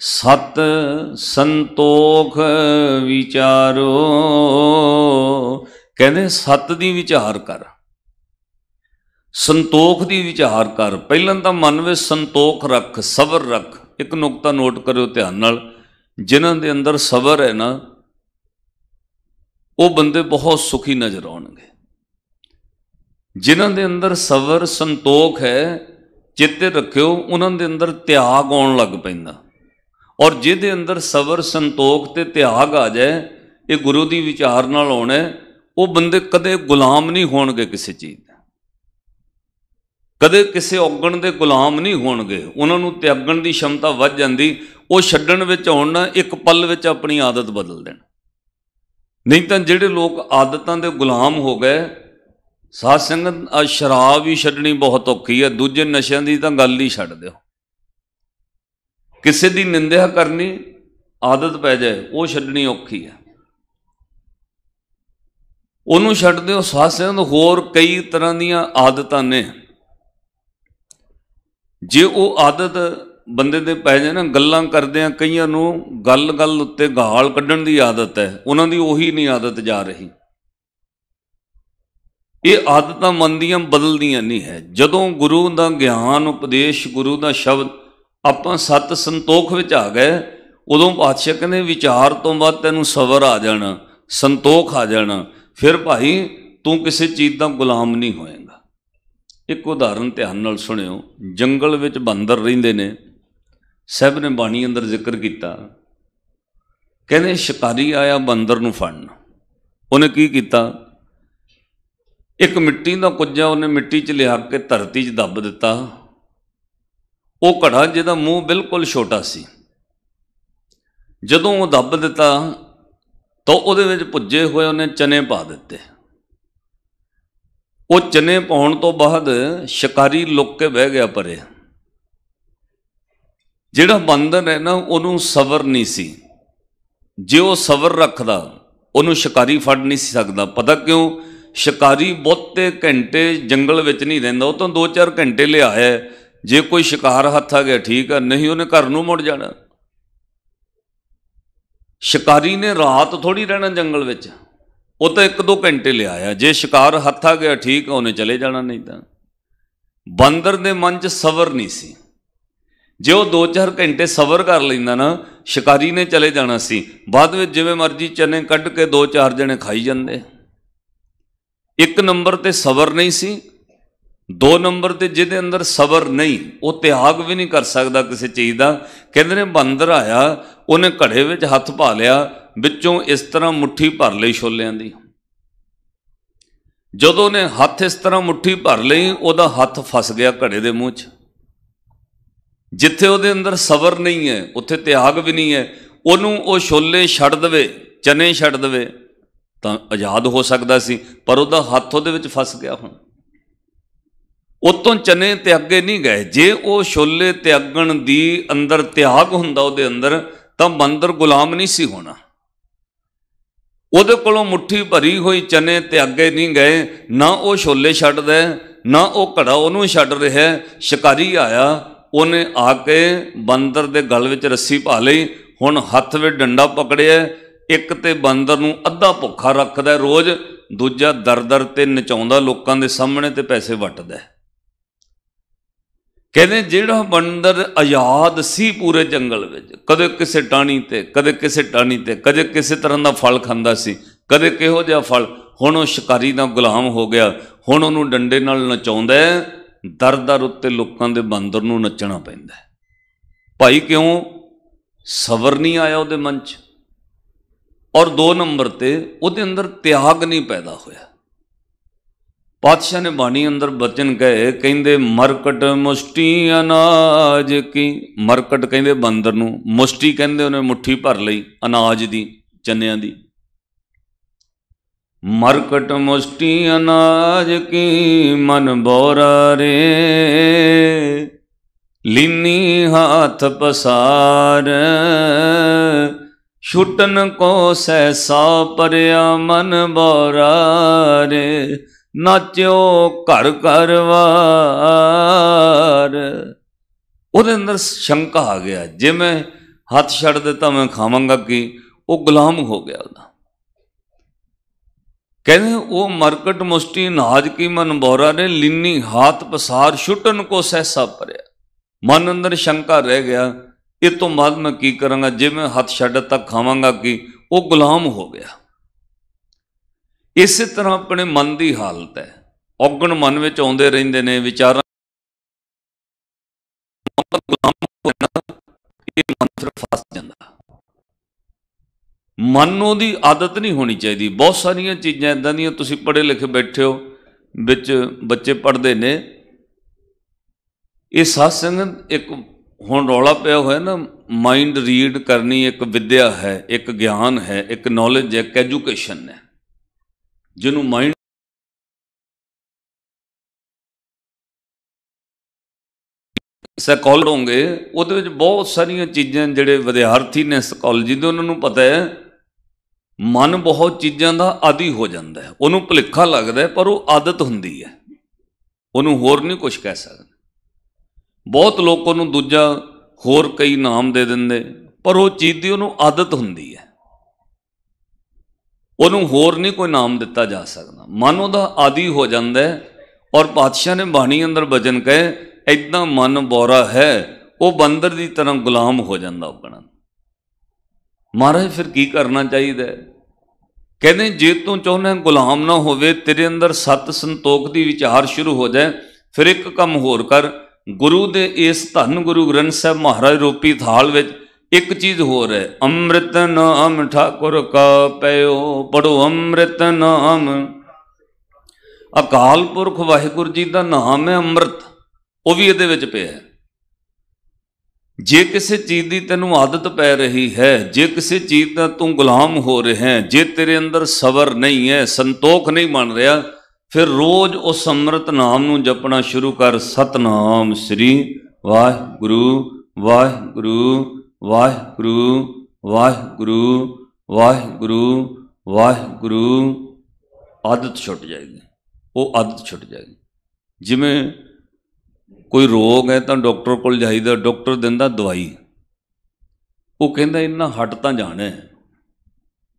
ਸਤ ਸੰਤੋਖ ਵਿਚਾਰੋ ਕਹਿੰਦੇ ਸਤ ਦੀ ਵਿਚਾਰ ਕਰ ਸੰਤੋਖ ਦੀ ਵਿਚਾਰ ਕਰ ਪਹਿਲਾਂ ਤਾਂ ਮਨ ਵਿੱਚ ਸੰਤੋਖ ਰੱਖ ਸਬਰ ਰੱਖ ਇੱਕ ਨੁਕਤਾ ਨੋਟ ਕਰਿਓ ਧਿਆਨ ਨਾਲ ਜਿਨ੍ਹਾਂ ਦੇ ਅੰਦਰ ਸਬਰ ਹੈ ਨਾ ਉਹ ਬੰਦੇ ਬਹੁਤ ਸੁਖੀ ਨਜ਼ਰ ਆਉਣਗੇ ਜਿਨ੍ਹਾਂ ਦੇ ਅੰਦਰ ਸਬਰ ਸੰਤੋਖ ਹੈ ਚਿੱਤੇ ਰੱਖਿਓ ਉਹਨਾਂ ਦੇ ਅੰਦਰ ਤਿਆਗ ਆਉਣ ਲੱਗ ਪੈਂਦਾ ਔਰ ਜਿਹਦੇ ਅੰਦਰ ਸਬਰ ਸੰਤੋਖ ਤੇ ਤਿਆਗ ਆ ਜਾਏ ਇਹ ਗੁਰੂ ਦੀ ਵਿਚਾਰ ਨਾਲ ਆਉਣਾ ਉਹ ਬੰਦੇ ਕਦੇ ਗੁਲਾਮ ਨਹੀਂ ਹੋਣਗੇ ਕਿਸੇ ਚੀਜ਼ ਕਦੇ ਕਿਸੇ ਔਗਣ ਦੇ ਗੁਲਾਮ ਨਹੀਂ ਹੋਣਗੇ ਉਹਨਾਂ ਨੂੰ ਤਿਆਗਣ ਦੀ ਸ਼ਮਤਾ ਵੱਧ ਜਾਂਦੀ ਉਹ ਛੱਡਣ ਵਿੱਚ ਆਉਣ ਇੱਕ ਪਲ ਵਿੱਚ ਆਪਣੀ ਆਦਤ ਬਦਲ ਦੇਣ ਨਹੀਂ ਤਾਂ ਜਿਹੜੇ ਲੋਕ ਆਦਤਾਂ ਦੇ ਗੁਲਾਮ ਹੋ ਗਏ ਸਾਧ ਸੰਗਤ ਆ ਸ਼ਰਾਬ ਵੀ ਛੱਡਣੀ ਬਹੁਤ ਔਖੀ ਹੈ ਦੂਜੇ ਨਸ਼ਿਆਂ ਦੀ ਤਾਂ ਗੱਲ ਹੀ ਛੱਡ ਦਿਓ ਕਿਸੇ ਦੀ ਨਿੰਦਿਆ ਕਰਨੀ ਆਦਤ ਪੈ ਜਾਏ ਉਹ ਛੱਡਣੀ ਔਖੀ ਹੈ ਉਹਨੂੰ ਛੱਡ ਦਿਓ ਸਾਧ ਸੰਗਤ ਹੋਰ ਕਈ ਤਰ੍ਹਾਂ ਦੀਆਂ ਆਦਤਾਂ ਨੇ ਜੇ ਉਹ ਆਦਤ ਬੰਦੇ ਦੇ ਪੈ ਜਾਏ ਨਾ ਗੱਲਾਂ ਕਰਦੇ ਆ ਕਈਆਂ ਨੂੰ ਗੱਲ-ਗੱਲ ਉੱਤੇ ਗਾਲ ਕੱਢਣ ਦੀ ਆਦਤ ਹੈ ਉਹਨਾਂ ਦੀ ਉਹੀ ਨਹੀਂ ਆਦਤ ਜਾ ਰਹੀ ਇਹ ਆਦਤਾਂ ਮਨ ਦੀਆਂ ਬਦਲਦੀਆਂ ਨਹੀਂ ਹੈ ਜਦੋਂ ਗੁਰੂ ਦਾ ਗਿਆਨ ਉਪਦੇਸ਼ ਗੁਰੂ ਦਾ ਸ਼ਬਦ ਆਪਾਂ ਸਤ ਸੰਤੋਖ ਵਿੱਚ ਆ ਗਏ ਉਦੋਂ ਪਾਤਸ਼ਾਹ ਕਹਿੰਦੇ ਵਿਚਾਰ ਤੋਂ ਬਾਅਦ ਤੈਨੂੰ ਸਬਰ ਆ ਜਾਣਾ ਸੰਤੋਖ ਆ ਜਾਣਾ ਫਿਰ ਭਾਈ ਤੂੰ ਕਿਸੇ ਚੀਜ਼ ਦਾ ਗੁਲਾਮ ਨਹੀਂ ਹੋਏਗਾ ਇੱਕ ਉਦਾਹਰਨ ਧਿਆਨ ਨਾਲ ਸੁਣਿਓ ਜੰਗਲ ਵਿੱਚ ਬਾਂਦਰ ਰਹਿੰਦੇ ਨੇ ਸਭ ਨੇ ਬਾਣੀ ਅੰਦਰ ਜ਼ਿਕਰ ਕੀਤਾ ਕਹਿੰਦੇ ਸ਼ਿਕਾਰੀ ਆਇਆ ਬਾਂਦਰ ਨੂੰ ਫੜਨ ਉਹਨੇ ਕੀ ਕੀਤਾ ਇੱਕ ਮਿੱਟੀ ਦਾ ਕੁੱਜਾ ਉਹਨੇ ਮਿੱਟੀ 'ਚ ਲਿਆ ਕੇ ਧਰਤੀ 'ਚ ਦੱਬ ਦਿੱਤਾ ਉਹ ਘੜਾ ਜਿਹਦਾ ਮੂੰਹ ਬਿਲਕੁਲ ਛੋਟਾ ਸੀ ਜਦੋਂ ਉਹ ਦੱਬ ਦਿੱਤਾ ਤਾਂ ਉਹਦੇ ਵਿੱਚ ਪੁੱਜੇ ਹੋਏ ਉਹਨੇ ਚਨੇ ਪਾ ਦਿੱਤੇ ਉਹ ਚਨੇ ਪਾਉਣ ਤੋਂ ਬਾਅਦ ਸ਼ਿਕਾਰੀ ਲੁੱਕ ਕੇ ਬਹਿ ਗਿਆ ਪਰੇ ਜਿਹੜਾ ਬੰਦਰ ਹੈ ਨਾ ਉਹਨੂੰ ਸਬਰ ਨਹੀਂ ਸੀ ਜੇ ਉਹ ਸਬਰ ਰੱਖਦਾ ਉਹਨੂੰ ਸ਼ਿਕਾਰੀ ਫੜ ਨਹੀਂ ਸਕਦਾ ਪਤਾ ਕਿਉਂ ਸ਼ਿਕਾਰੀ ਬਹੁਤੇ ਘੰਟੇ ਜੰਗਲ ਵਿੱਚ ਨਹੀਂ ਰਹਿੰਦਾ ਉਹ ਤਾਂ 2-4 ਘੰਟੇ ਲਿਆਇਆ ਜੇ ਕੋਈ ਸ਼ਿਕਾਰ ਹੱਥ ਆ ਗਿਆ ਠੀਕ ਹੈ ਨਹੀਂ ਉਹਨੇ ਘਰ ਨੂੰ ਮੁੜ ਜਾਣਾ ਸ਼ਿਕਾਰੀ ਨੇ ਰਾਤ ਥੋੜੀ ਰਹਿਣਾ ਜੰਗਲ ਵਿੱਚ ਉਹ ਤਾਂ ਇੱਕ ਦੋ ਘੰਟੇ ਲਿਆਇਆ ਜੇ ਸ਼ਿਕਾਰ ਹੱਥ ਆ ਗਿਆ ਠੀਕ ਉਹਨੇ ਚਲੇ ਜਾਣਾ ਨਹੀਂ ਤਾਂ ਬੰਦਰ ਦੇ ਮਨ 'ਚ ਸਬਰ ਨਹੀਂ ਸੀ ਜੇ ਉਹ 2-4 ਘੰਟੇ ਸਬਰ ਕਰ ਲੈਂਦਾ ਨਾ ਸ਼ਿਕਾਰੀ ਨੇ ਚਲੇ ਜਾਣਾ ਸੀ ਬਾਅਦ ਵਿੱਚ ਜਿਵੇਂ ਮਰਜ਼ੀ ਚਨੇ ਕੱਢ ਕੇ 2-4 ਜਣੇ ਖਾਈ ਜਾਂਦੇ ਇੱਕ ਨੰਬਰ ਤੇ ਸਬਰ ਨਹੀਂ ਸੀ ਦੋ ਨੰਬਰ ਤੇ ਜਿਹਦੇ ਅੰਦਰ ਸਬਰ ਨਹੀਂ ਉਹ ਤਿਆਗ ਵੀ ਨਹੀਂ ਕਰ ਸਕਦਾ ਕਿਸੇ ਚੀਜ਼ ਦਾ ਕਹਿੰਦੇ ਨੇ ਬੰਦਰ ਆਇਆ ਉਹਨੇ ਘੜੇ ਵਿੱਚ ਹੱਥ ਪਾ ਲਿਆ ਵਿੱਚੋਂ ਇਸ ਤਰ੍ਹਾਂ ਮੁੱਠੀ ਭਰ ਲਈ ਛੋਲਿਆਂ ਦੀ ਜਦੋਂ ਨੇ ਹੱਥ ਇਸ ਤਰ੍ਹਾਂ ਮੁੱਠੀ ਭਰ ਲਈ ਉਹਦਾ ਹੱਥ ਫਸ ਗਿਆ ਘੜੇ ਦੇ ਮੂੰਹ 'ਚ ਜਿੱਥੇ ਉਹਦੇ ਅੰਦਰ ਸਬਰ ਨਹੀਂ ਹੈ ਉੱਥੇ ਤਿਆਗ ਵੀ ਨਹੀਂ ਹੈ ਉਹਨੂੰ ਉਹ ਛੋਲੇ ਛੱਡ ਦਵੇ ਚਨੇ ਛੱਡ ਦਵੇ ਤਾਂ ਆਜ਼ਾਦ ਹੋ ਸਕਦਾ ਸੀ ਪਰ ਉਹਦਾ ਹੱਥ ਉਹਦੇ ਵਿੱਚ ਫਸ ਗਿਆ ਹੁਣ ਉਤੋਂ ਚਨੇ ਤੇ ਅੱਗੇ ਨਹੀਂ ਗਏ ਜੇ ਉਹ ਛੋਲੇ ਤੇ ਅਗਣ ਦੀ ਅੰਦਰ ਤਿਆਗ ਹੁੰਦਾ ਉਹਦੇ ਅੰਦਰ ਤਾਂ ਮੰਦਰ ਗੁਲਾਮ ਨਹੀਂ ਸੀ ਹੋਣਾ ਉਹਦੇ ਕੋਲੋਂ ਮੁੱਠੀ ਭਰੀ ਹੋਈ ਚਨੇ ਤੇ ਅੱਗੇ ਨਹੀਂ ਗਏ ਨਾ ਉਹ ਛੋਲੇ ਛੱਡਦਾ ਨਾ ਉਹ ਘੜਾ ਉਹਨੂੰ ਛੱਡ ਰਿਹਾ ਸ਼ਿਕਾਰੀ ਆਇਆ ਉਹਨੇ ਆ ਕੇ ਬੰਦਰ ਦੇ ਗਲ ਵਿੱਚ ਰੱਸੀ ਪਾ ਲਈ ਹੁਣ ਹੱਥ ਵਿੱਚ ਡੰਡਾ ਪਕੜਿਆ ਇੱਕ ਤੇ ਬੰਦਰ ਨੂੰ ਅੱਧਾ ਭੁੱਖਾ ਰੱਖਦਾ ਰੋਜ਼ ਦੂਜਾ ਦਰਦਰ ਤੇ ਨਚਾਉਂਦਾ ਲੋਕਾਂ ਦੇ ਸਾਹਮਣੇ ਤੇ ਪੈਸੇ ਵਟਦਾ ਕਹਿੰਦੇ ਜਿਹੜਾ ਬੰਦਰ ਆਜ਼ਾਦ ਸੀ ਪੂਰੇ ਜੰਗਲ ਵਿੱਚ ਕਦੇ ਕਿਸੇ ਟਾਣੀ ਤੇ ਕਦੇ ਕਿਸੇ ਟਾਣੀ ਤੇ ਕਦੇ ਕਿਸੇ ਤਰ੍ਹਾਂ ਦਾ ਫਲ ਖਾਂਦਾ ਸੀ ਕਦੇ ਕਿਹੋ ਜਿਹਾ ਫਲ ਹੁਣ ਉਹ ਸ਼ਿਕਾਰੀ ਦਾ ਗੁਲਾਮ ਹੋ ਗਿਆ ਹੁਣ ਉਹਨੂੰ ਡੰਡੇ ਨਾਲ ਨਚਾਉਂਦਾ ਦਰ-ਦਰ ਉੱਤੇ ਲੋਕਾਂ ਦੇ ਬੰਦਰ ਨੂੰ ਨੱਚਣਾ ਪੈਂਦਾ ਭਾਈ ਕਿਉਂ ਸਬਰ ਨਹੀਂ ਆਇਆ ਉਹਦੇ ਮਨ 'ਚ ਔਰ ਦੋ ਨੰਬਰ ਤੇ ਉਹਦੇ ਅੰਦਰ ਤਿਆਗ ਨਹੀਂ ਪੈਦਾ ਹੋਇਆ ਪਾਤਸ਼ਾਹ ਨੇ ਬਾਣੀ ਅੰਦਰ ਬਚਨ ਕਹੇ ਕਹਿੰਦੇ ਮਰਕਟ ਮੁਸ਼ਟੀ ਅਨਾਜ ਕੀ ਮਰਕਟ ਕਹਿੰਦੇ ਬੰਦਰ ਨੂੰ ਮੁਸ਼ਟੀ ਕਹਿੰਦੇ ਉਹਨੇ ਮੁਠੀ ਭਰ ਲਈ ਅਨਾਜ ਦੀ ਚੰਨਿਆਂ ਦੀ ਮਰਕਟ ਮੁਸ਼ਟੀ ਅਨਾਜ ਕੀ ਮਨ ਬੋਰਾ ਰੇ ਲਿਨੀ ਹੱਥ ਪਸਾਰ ਛੁੱਟਨ ਕੋ ਸੈ ਸਾ ਪਰਿਆ ਮਨ ਬੋਰਾ ਰੇ ਨਾਚਿਓ ਘਰ ਵਾਰ ਉਹਦੇ ਅੰਦਰ ਸ਼ੰਕਾ ਆ ਗਿਆ ਜਿਵੇਂ ਹੱਥ ਛੱਡ ਦਿੱਤਾ ਮੈਂ ਖਾਵਾਂਗਾ ਕੀ ਉਹ ਗੁਲਾਮ ਹੋ ਗਿਆ ਉਹਦਾ ਕਹਿੰਦੇ ਉਹ ਮਰਕਟ ਮੁਸਤੀ ਨਾਜ ਕੀ ਮਨ ਬੋਰਾ ਨੇ ਲਿੰਨੀ ਹਾਥ ਪਸਾਰ ਛੁੱਟਣ ਕੋ ਸਹਿਸਾ ਪਰਿਆ ਮਨ ਅੰਦਰ ਸ਼ੰਕਾ ਰਹਿ ਗਿਆ ਇਹ ਤੋਂ ਬਾਅਦ ਮੈਂ ਕੀ ਕਰਾਂਗਾ ਜੇ ਮੈਂ ਹੱਥ ਛੱਡ ਤੱਕ ਖਾਵਾਂਗਾ ਕੀ ਉਹ ਗੁਲਾਮ ਹੋ ਗਿਆ ਇਸੇ ਤਰ੍ਹਾਂ ਆਪਣੇ ਮਨ ਦੀ ਹਾਲਤ ਹੈ ਔਗਣ ਮਨ ਵਿੱਚ ਆਉਂਦੇ ਰਹਿੰਦੇ ਨੇ ਵਿਚਾਰਾਂ ਇਹ ਮਨ ਫਸ ਜਾਂਦਾ ਮਨ ਨੂੰ ਦੀ ਆਦਤ ਨਹੀਂ ਹੋਣੀ ਚਾਹੀਦੀ ਬਹੁਤ ਸਾਰੀਆਂ ਚੀਜ਼ਾਂ ਇਦਾਂ ਦੀਆਂ ਤੁਸੀਂ ਪੜੇ ਲਿਖੇ ਬੈਠੇ ਹੋ ਵਿੱਚ ਬੱਚੇ ਪੜਦੇ ਨੇ ਇਹ ਸਾਧ ਸੰਗਤ ਇੱਕ ਹੁਣ ਰੌਲਾ ਪਿਆ ਹੋਇਆ ਨਾ ਮਾਈਂਡ ਰੀਡ ਕਰਨੀ ਇੱਕ ਵਿਦਿਆ ਹੈ ਇੱਕ ਗਿਆਨ ਹੈ ਇੱਕ ਨੌਲੇਜ ਹੈ ਇੱਕ ਐਜੂਕੇਸ਼ਨ ਹੈ ਜਿਹਨੂੰ ਮਾਈਂਡ ਸਾਈਕੋਲੋਜ ਹੋਣਗੇ ਉਹਦੇ ਵਿੱਚ ਬਹੁਤ ਸਾਰੀਆਂ ਚੀਜ਼ਾਂ ਜਿਹੜੇ ਵਿਦਿਆਰਥੀ ਨੇ ਸਾਈਕੋਲੋਜੀ ਦੇ ਉਹਨਾਂ ਨੂੰ ਪਤਾ ਹੈ ਮਨ ਬਹੁਤ ਚੀਜ਼ਾਂ ਦਾ ਆਦੀ ਹੋ ਜਾਂਦਾ ਹੈ ਉਹਨੂੰ ਭਲੇਖਾ ਲੱਗਦਾ ਪਰ ਉਹ ਆਦਤ ਹੁੰਦੀ ਹੈ ਉਹਨੂੰ ਹੋਰ ਨਹੀਂ ਕੁਝ ਕਹਿ ਸਕਦਾ ਬਹੁਤ ਲੋਕ ਉਹਨੂੰ ਦੂਜਾ ਹੋਰ ਕਈ ਨਾਮ ਦੇ ਦਿੰਦੇ ਪਰ ਉਹ ਚੀਜ਼ ਦੀ ਉਹਨੂੰ ਆਦਤ ਹੁੰਦੀ ਹੈ ਉਹਨੂੰ ਹੋਰ ਨਹੀਂ ਕੋਈ ਨਾਮ ਦਿੱਤਾ ਜਾ ਸਕਦਾ ਮਨ ਉਹਦਾ ਆਦੀ ਹੋ ਜਾਂਦਾ ਹੈ ਔਰ ਪਾਤਸ਼ਾਹ ਨੇ ਬਾਣੀ ਅੰਦਰ ਬਚਨ ਕਹੇ ਐਦਾਂ ਮਨ ਬੋਰਾ ਹੈ ਉਹ ਬੰਦਰ ਦੀ ਤਰ੍ਹਾਂ ਗੁਲਾਮ ਹੋ ਜਾਂਦਾ ਆਪਣਾ ਮਹਾਰਾਜ ਫਿਰ ਕੀ ਕਰਨਾ ਚਾਹੀਦਾ ਕਹਿੰਦੇ ਜੇ ਤੂੰ ਚਾਹੁੰਦਾ ਗੁਲਾਮ ਨਾ ਹੋਵੇ ਤੇਰੇ ਅੰਦਰ ਸਤ ਸੰਤੋਖ ਦੀ ਵਿਚਾਰ ਸ਼ੁਰੂ ਹੋ ਜਾਏ ਫਿਰ ਇੱਕ ਕੰਮ ਹੋਰ ਕਰ ਗੁਰੂ ਦੇ ਇਸ ਧੰਨ ਗੁਰੂ ਗ੍ਰੰਥ ਸਾਹਿਬ ਮਹਾਰਾਜ ਰੂਪੀ ਥਾਲ ਵਿੱਚ ਇੱਕ ਚੀਜ਼ ਹੋਰ ਹੈ ਅੰਮ੍ਰਿਤ ਨਾਮ ਠਾਕੁਰ ਕਾ ਪਇਓ ਪੜੋ ਅੰਮ੍ਰਿਤ ਨਾਮ ਅਕਾਲ ਪੁਰਖ ਵਾਹਿਗੁਰੂ ਜੀ ਦਾ ਨਾਮ ਹੈ ਅੰਮ੍ਰਿਤ ਉਹ ਵੀ ਇਹਦੇ ਵਿੱਚ ਪਿਆ ਹੈ ਜੇ ਕਿਸੇ ਚੀਜ਼ ਦੀ ਤੈਨੂੰ ਆਦਤ ਪੈ ਰਹੀ ਹੈ ਜੇ ਕਿਸੇ ਚੀਜ਼ ਦਾ ਤੂੰ ਗੁਲਾਮ ਹੋ ਰਿਹਾ ਹੈ ਜੇ ਤੇਰੇ ਅੰਦਰ ਸਬਰ ਨਹੀਂ ਹੈ ਸੰਤੋਖ ਨਹੀਂ ਮੰਨ ਰਿਹਾ ਫਿਰ ਰੋਜ਼ ਉਸ ਅੰਮ੍ਰਿਤ ਨਾਮ ਨੂੰ ਜਪਣਾ ਸ਼ੁਰੂ ਕਰ ਸਤਨਾਮ ਸ੍ਰੀ ਵਾਹਿਗੁਰੂ ਵਾਹਿਗੁਰੂ ਵਾਹਿਗੁਰੂ ਵਾਹਿਗੁਰੂ ਵਾਹਿਗੁਰੂ ਵਾਹਿਗੁਰੂ ਆਦਤ ਛੁੱਟ ਜਾਏਗੀ ਉਹ ਆਦਤ ਛੁੱਟ ਜਾਏਗੀ ਜਿਵੇਂ ਕੋਈ ਰੋਗ ਹੈ ਤਾਂ ਡਾਕਟਰ ਕੋਲ ਜਾਈਦਾ ਡਾਕਟਰ ਦਿੰਦਾ ਦਵਾਈ ਉਹ ਕਹਿੰਦਾ ਇੰਨਾ ਹਟ ਤਾਂ ਜਾਣਾ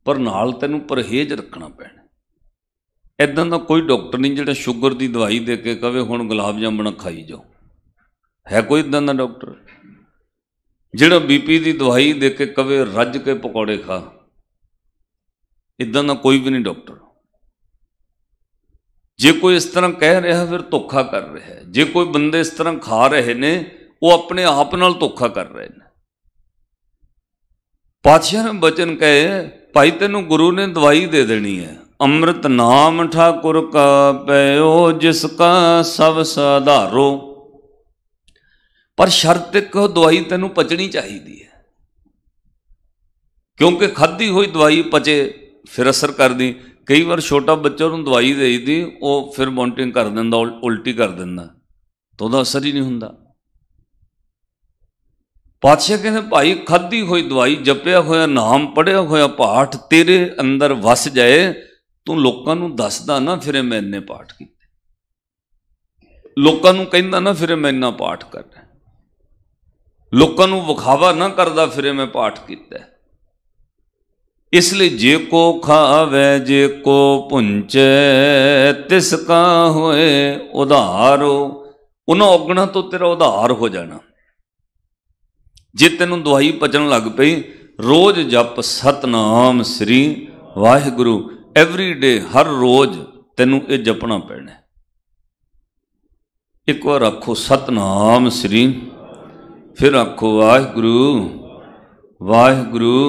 ਪਰ ਨਾਲ ਤੈਨੂੰ ਪਰਹੇਜ਼ ਰੱਖਣਾ ਪੈਣਾ ਐਦਾਂ ਦਾ ਕੋਈ ਡਾਕਟਰ ਨਹੀਂ ਜਿਹੜਾ ਸ਼ੂਗਰ ਦੀ ਦਵਾਈ ਦੇ ਕੇ ਕਵੇ ਹੁਣ ਗੁਲਾਬ ਜਾਮਣ ਖਾਈ ਜਾਓ ਹੈ ਕੋਈ ਇਦਾਂ ਦਾ ਡਾਕਟਰ ਜਿਹੜਾ ਬੀਪੀ ਦੀ ਦਵਾਈ ਦੇ ਕੇ ਕਵੇ ਰੱਜ ਕੇ ਪਕੌੜੇ ਖਾ ਇਦਾਂ ਦਾ ਕੋਈ ਵੀ ਨਹੀਂ ਡਾਕਟਰ ਜੇ ਕੋਈ ਇਸ ਤਰ੍ਹਾਂ ਕਹਿ ਰਿਹਾ ਫਿਰ ਧੋਖਾ ਕਰ ਰਿਹਾ ਹੈ ਜੇ ਕੋਈ ਬੰਦੇ ਇਸ ਤਰ੍ਹਾਂ ਖਾ ਰਹੇ ਨੇ ਉਹ ਆਪਣੇ ਆਪ ਨਾਲ ਧੋਖਾ ਕਰ ਰਹੇ ਨੇ ਪਾਤਸ਼ਾਹ ਨੇ ਬਚਨ ਕਹੇ ਭਾਈ ਤੈਨੂੰ ਗੁਰੂ ਨੇ ਦਵਾਈ ਦੇ ਦੇਣੀ ਹੈ ਅੰਮ੍ਰਿਤ ਨਾਮ ਠਾਕੁਰ ਕਾ ਪਿਓ ਜਿਸ ਕਾ ਸਭ ਸਾਧਾਰੋ ਪਰ ਸ਼ਰਤ ਇੱਕ ਉਹ ਦਵਾਈ ਤੈਨੂੰ ਪਚਣੀ ਚਾਹੀਦੀ ਹੈ ਕਿਉਂਕਿ ਖਾਦੀ ਹੋਈ ਦਵਾਈ ਪਚੇ ਫਿਰ ਅਸਰ ਕਰਦੀ ਕਈ ਵਾਰ ਛੋਟਾ ਬੱਚਾ ਨੂੰ ਦਵਾਈ ਦੇਈਦੀ ਉਹ ਫਿਰ ਮੌਂਟਿੰਗ ਕਰ ਦਿੰਦਾ ਉਲਟੀ ਕਰ ਦਿੰਦਾ ਤਾਂ ਉਹਦਾ ਅਸਰ ਹੀ ਨਹੀਂ ਹੁੰਦਾ ਪਾਤਸ਼ਾਹ ਕਹਿੰਦੇ ਭਾਈ ਖਾਦੀ ਹੋਈ ਦਵਾਈ ਜਪਿਆ ਹੋਇਆ ਨਾਮ ਪੜਿਆ ਹੋਇਆ ਪਾਠ ਤੇਰੇ ਅੰਦਰ ਵਸ ਜਾਏ ਤੂੰ ਲੋਕਾਂ ਨੂੰ ਦੱਸਦਾ ਨਾ ਫਿਰੇ ਮੈਂ ਇੰਨੇ ਪਾਠ ਕੀਤੇ ਲੋਕਾਂ ਨੂੰ ਕਹਿੰਦਾ ਨਾ ਫਿਰੇ ਮੈਂ ਇੰਨਾ ਪਾਠ ਕਰਦਾ ਲੋਕਾਂ ਨੂੰ ਵਿਖਾਵਾ ਨਾ ਕਰਦਾ ਫਿਰੇ ਮੈਂ ਪਾਠ ਕੀਤਾ ਇਸ ਲਈ ਜੇ ਕੋ ਖਾਵੇ ਜੇ ਕੋ ਪੁੰਚੈ ਤਿਸ ਕਾ ਹੋਏ ਉਧਾਰ ਉਹਨਾਂ ਔਗਣਾ ਤੋਂ ਤੇਰਾ ਉਧਾਰ ਹੋ ਜਾਣਾ ਜੇ ਤੈਨੂੰ ਦਵਾਈ ਪਚਣ ਲੱਗ ਪਈ ਰੋਜ਼ ਜਪ ਸਤਨਾਮ ਸ੍ਰੀ ਵਾਹਿਗੁਰੂ ਐਵਰੀ ਡੇ ਹਰ ਰੋਜ਼ ਤੈਨੂੰ ਇਹ ਜਪਣਾ ਪੈਣਾ ਇੱਕ ਵਾਰ ਆਖੋ ਸਤਨਾਮ ਸ੍ਰੀ ਫਿਰ ਆਖੋ ਵਾਹਿਗੁਰੂ ਵਾਹਿਗੁਰੂ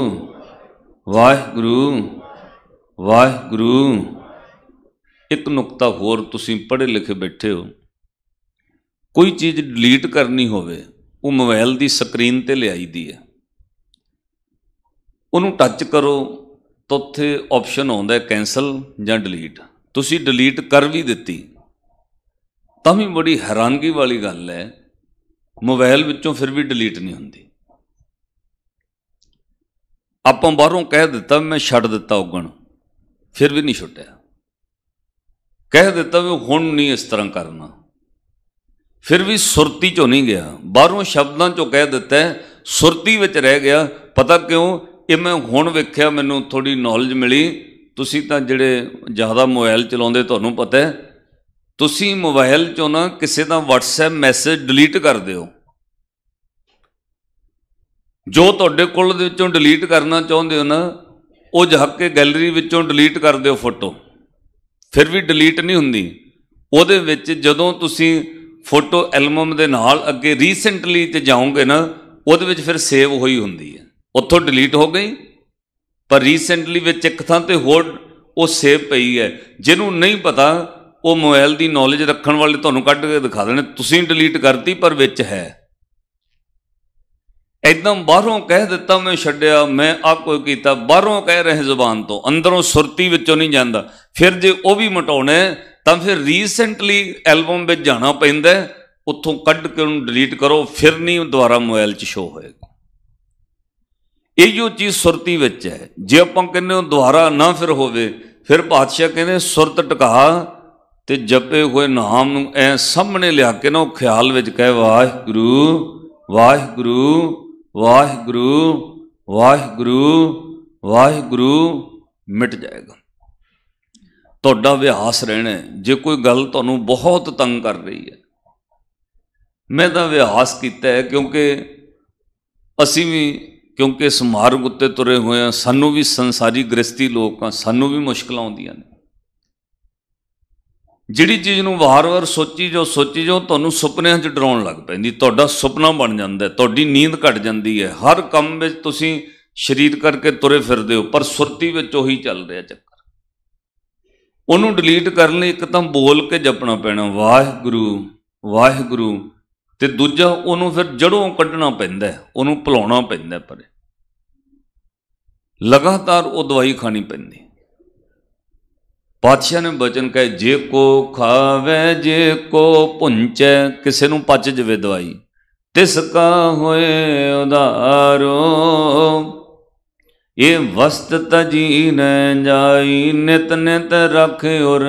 ਵਾਹਿਗੁਰੂ ਵਾਹਿਗੁਰੂ ਇੱਕ ਨੁਕਤਾ ਹੋਰ ਤੁਸੀਂ ਪੜ੍ਹੇ ਲਿਖੇ ਬੈਠੇ ਹੋ ਕੋਈ ਚੀਜ਼ ਡਿਲੀਟ ਕਰਨੀ ਹੋਵੇ ਉਹ ਮੋਬਾਈਲ ਦੀ ਸਕਰੀਨ ਤੇ ਲਿਆਈ ਦੀ ਹੈ ਉਹਨੂੰ ਟੱਚ ਕਰੋ ਤਾਂ ਉੱਥੇ ਆਪਸ਼ਨ ਆਉਂਦਾ ਕੈਨਸਲ ਜਾਂ ਡਿਲੀਟ ਤੁਸੀਂ ਡਿਲੀਟ ਕਰ ਵੀ ਦਿੱਤੀ ਤਾਂ ਵੀ ਬੜੀ ਹੈਰਾਨਗੀ ਵਾਲੀ ਗੱਲ ਹੈ ਮੋਬਾਈਲ ਵਿੱਚੋਂ ਫਿਰ ਵੀ ਡਿਲੀਟ ਨਹੀਂ ਹੁੰਦੀ ਆਪਾਂ ਬਾਹਰੋਂ ਕਹਿ ਦਿੱਤਾ ਮੈਂ ਛੱਡ ਦਿੱਤਾ ਉਗਣ ਫਿਰ ਵੀ ਨਹੀਂ ਛੁੱਟਿਆ ਕਹਿ ਦਿੱਤਾ ਵੀ ਹੁਣ ਨਹੀਂ ਇਸ ਤਰ੍ਹਾਂ ਕਰਨਾ ਫਿਰ ਵੀ ਸੁਰਤੀ ਚੋਂ ਨਹੀਂ ਗਿਆ ਬਾਹਰੋਂ ਸ਼ਬਦਾਂ ਚੋਂ ਕਹਿ ਦਿੱਤਾ ਸੁਰਤੀ ਵਿੱਚ ਰਹਿ ਗਿਆ ਪਤਾ ਕਿਉਂ ਇਹ ਮੈਂ ਹੁਣ ਵੇਖਿਆ ਮੈਨੂੰ ਥੋੜੀ ਨੌਲੇਜ ਮਿਲੀ ਤੁਸੀਂ ਤਾਂ ਜਿਹੜੇ ਜ਼ਿਆਦਾ ਮੋਬਾਈਲ ਚਲਾਉਂਦੇ ਤੁਹਾਨੂੰ ਪਤਾ ਹੈ ਤੁਸੀਂ ਮੋਬਾਈਲ ਚੋਂ ਨਾ ਕਿਸੇ ਦਾ WhatsApp ਮੈਸੇਜ ਡਿਲੀਟ ਕਰ ਦਿਓ ਜੋ ਤੁਹਾਡੇ ਕੋਲ ਦੇ ਵਿੱਚੋਂ ਡਿਲੀਟ ਕਰਨਾ ਚਾਹੁੰਦੇ ਹੋ ਨਾ ਉਹ ਜਹੱਕ ਕੇ ਗੈਲਰੀ ਵਿੱਚੋਂ ਡਿਲੀਟ ਕਰ ਦਿਓ ਫੋਟੋ ਫਿਰ ਵੀ ਡਿਲੀਟ ਨਹੀਂ ਹੁੰਦੀ ਉਹਦੇ ਵਿੱਚ ਜਦੋਂ ਤੁਸੀਂ ਫੋਟੋ ਐਲਬਮ ਦੇ ਨਾਲ ਅੱਗੇ ਰੀਸੈਂਟਲੀ ਤੇ ਜਾਓਗੇ ਨਾ ਉਹਦੇ ਵਿੱਚ ਫਿਰ ਸੇਵ ਹੋਈ ਹੁੰਦੀ ਹੈ ਉੱਥੋਂ ਡਿਲੀਟ ਹੋ ਗਈ ਪਰ ਰੀਸੈਂਟਲੀ ਵਿੱਚ ਇੱਕ ਥਾਂ ਤੇ ਹੋਰ ਉਹ ਸੇਵ ਪਈ ਹੈ ਜਿਹਨੂੰ ਨਹੀਂ ਪਤਾ ਉਹ ਮੋਬਾਈਲ ਦੀ ਨੌਲੇਜ ਰੱਖਣ ਵਾਲੇ ਤੁਹਾਨੂੰ ਕੱਢ ਕੇ ਦਿਖਾ ਦੇਣੇ ਤੁਸੀਂ ਡਿਲੀਟ ਕਰਤੀ ਪਰ ਵਿੱਚ ਹੈ ਇਦਾਂ ਬਾਹਰੋਂ ਕਹਿ ਦਿੱਤਾ ਮੈਂ ਛੱਡਿਆ ਮੈਂ ਆ ਕੋਈ ਕੀਤਾ ਬਾਹਰੋਂ ਕਹਿ ਰਹੇ ਜ਼ੁਬਾਨ ਤੋਂ ਅੰਦਰੋਂ ਸੁਰਤੀ ਵਿੱਚੋਂ ਨਹੀਂ ਜਾਂਦਾ ਫਿਰ ਜੇ ਉਹ ਵੀ ਮਟਾਉਣਾ ਤਾਂ ਫਿਰ ਰੀਸੈਂਟਲੀ ਐਲਬਮ ਵਿੱਚ ਜਾਣਾ ਪੈਂਦਾ ਉੱਥੋਂ ਕੱਢ ਕੇ ਉਹਨੂੰ ਡਿਲੀਟ ਕਰੋ ਫਿਰ ਨਹੀਂ ਦੁਬਾਰਾ ਮੋਬਾਈਲ 'ਚ ਸ਼ੋ ਹੋਏਗਾ ਇਹ ਜੋ ਚੀਜ਼ ਸੁਰਤੀ ਵਿੱਚ ਹੈ ਜੇ ਆਪਾਂ ਕਹਿੰਦੇ ਹਾਂ ਦੁਬਾਰਾ ਨਾ ਫਿਰ ਹੋਵੇ ਫਿਰ ਬਾਦਸ਼ਾਹ ਕਹਿੰਦੇ ਸੁਰਤ ਟਿਕਾ ਤੇ ਜਪੇ ਹੋਏ ਨਾਮ ਨੂੰ ਐ ਸਾਹਮਣੇ ਲਿਆ ਕੇ ਨਾ ਉਹ ਖਿਆਲ ਵਿੱਚ ਕਹਿ ਵਾਹਿਗੁਰੂ ਵਾਹਿਗੁਰੂ ਵਾਹਿਗੁਰੂ ਵਾਹਿਗੁਰੂ ਵਾਹਿਗੁਰੂ ਮਿਟ ਜਾਏਗਾ ਤੁਹਾਡਾ ਵਿਹਾਸ ਰਹਿਣਾ ਜੇ ਕੋਈ ਗੱਲ ਤੁਹਾਨੂੰ ਬਹੁਤ ਤੰਗ ਕਰ ਰਹੀ ਹੈ ਮੈਂ ਤਾਂ ਵਿਹਾਸ ਕੀਤਾ ਹੈ ਕਿਉਂਕਿ ਅਸੀਂ ਵੀ ਕਿਉਂਕਿ ਸਮਾਰਗ ਉੱਤੇ ਤੁਰੇ ਹੋਏ ਆ ਸਾਨੂੰ ਵੀ ਸੰਸਾਰੀ ਗ੍ਰਸਤੀ ਲੋਕਾਂ ਸਾਨੂੰ ਵੀ ਮੁਸ਼ਕਲਾਂ ਆਉਂਦੀਆਂ ਨੇ ਜਿਹੜੀ ਚੀਜ਼ ਨੂੰ ਵਾਰ-ਵਾਰ ਸੋਚੀ ਜੋ ਸੋਚੀ ਜੋ ਤੁਹਾਨੂੰ ਸੁਪਨਿਆਂ 'ਚ ਡਰਾਉਣ ਲੱਗ ਪੈਂਦੀ ਤੁਹਾਡਾ ਸੁਪਨਾ ਬਣ ਜਾਂਦਾ ਤੁਹਾਡੀ ਨੀਂਦ ਘਟ ਜਾਂਦੀ ਹੈ ਹਰ ਕੰਮ ਵਿੱਚ ਤੁਸੀਂ ਸ਼ਰੀਰ ਕਰਕੇ ਤੁਰੇ ਫਿਰਦੇ ਹੋ ਪਰ ਸੁਰਤੀ ਵਿੱਚ ਉਹੀ ਚੱਲ ਰਿਹਾ ਚੱਕਰ ਉਹਨੂੰ ਡਿਲੀਟ ਕਰਨ ਲਈ ਇੱਕ ਤਾਂ ਬੋਲ ਕੇ ਜਪਣਾ ਪੈਣਾ ਵਾਹਿਗੁਰੂ ਵਾਹਿਗੁਰੂ ਤੇ ਦੂਜਾ ਉਹਨੂੰ ਫਿਰ ਜੜੋਂ ਕੱਢਣਾ ਪੈਂਦਾ ਉਹਨੂੰ ਭਲਾਉਣਾ ਪੈਂਦਾ ਪਰ ਲਗਾਤਾਰ ਉਹ ਦਵਾਈ ਖਾਣੀ ਪੈਂਦੀ ਪਾਤਸ਼ਾਹ ਨੇ ਬਚਨ ਕਹੇ ਜੇ ਕੋ ਖਾਵੇ ਜੇ ਕੋ ਪੁੰਚੇ ਕਿਸੇ ਨੂੰ ਪਚ ਜਵੇ ਦਵਾਈ ਤਿਸ ਕਾ ਹੋਏ ਉਧਾਰੋ ਇਹ ਵਸਤ ਤਜੀ ਨੈ ਜਾਈ ਨਿਤ ਨਿਤ ਔਰ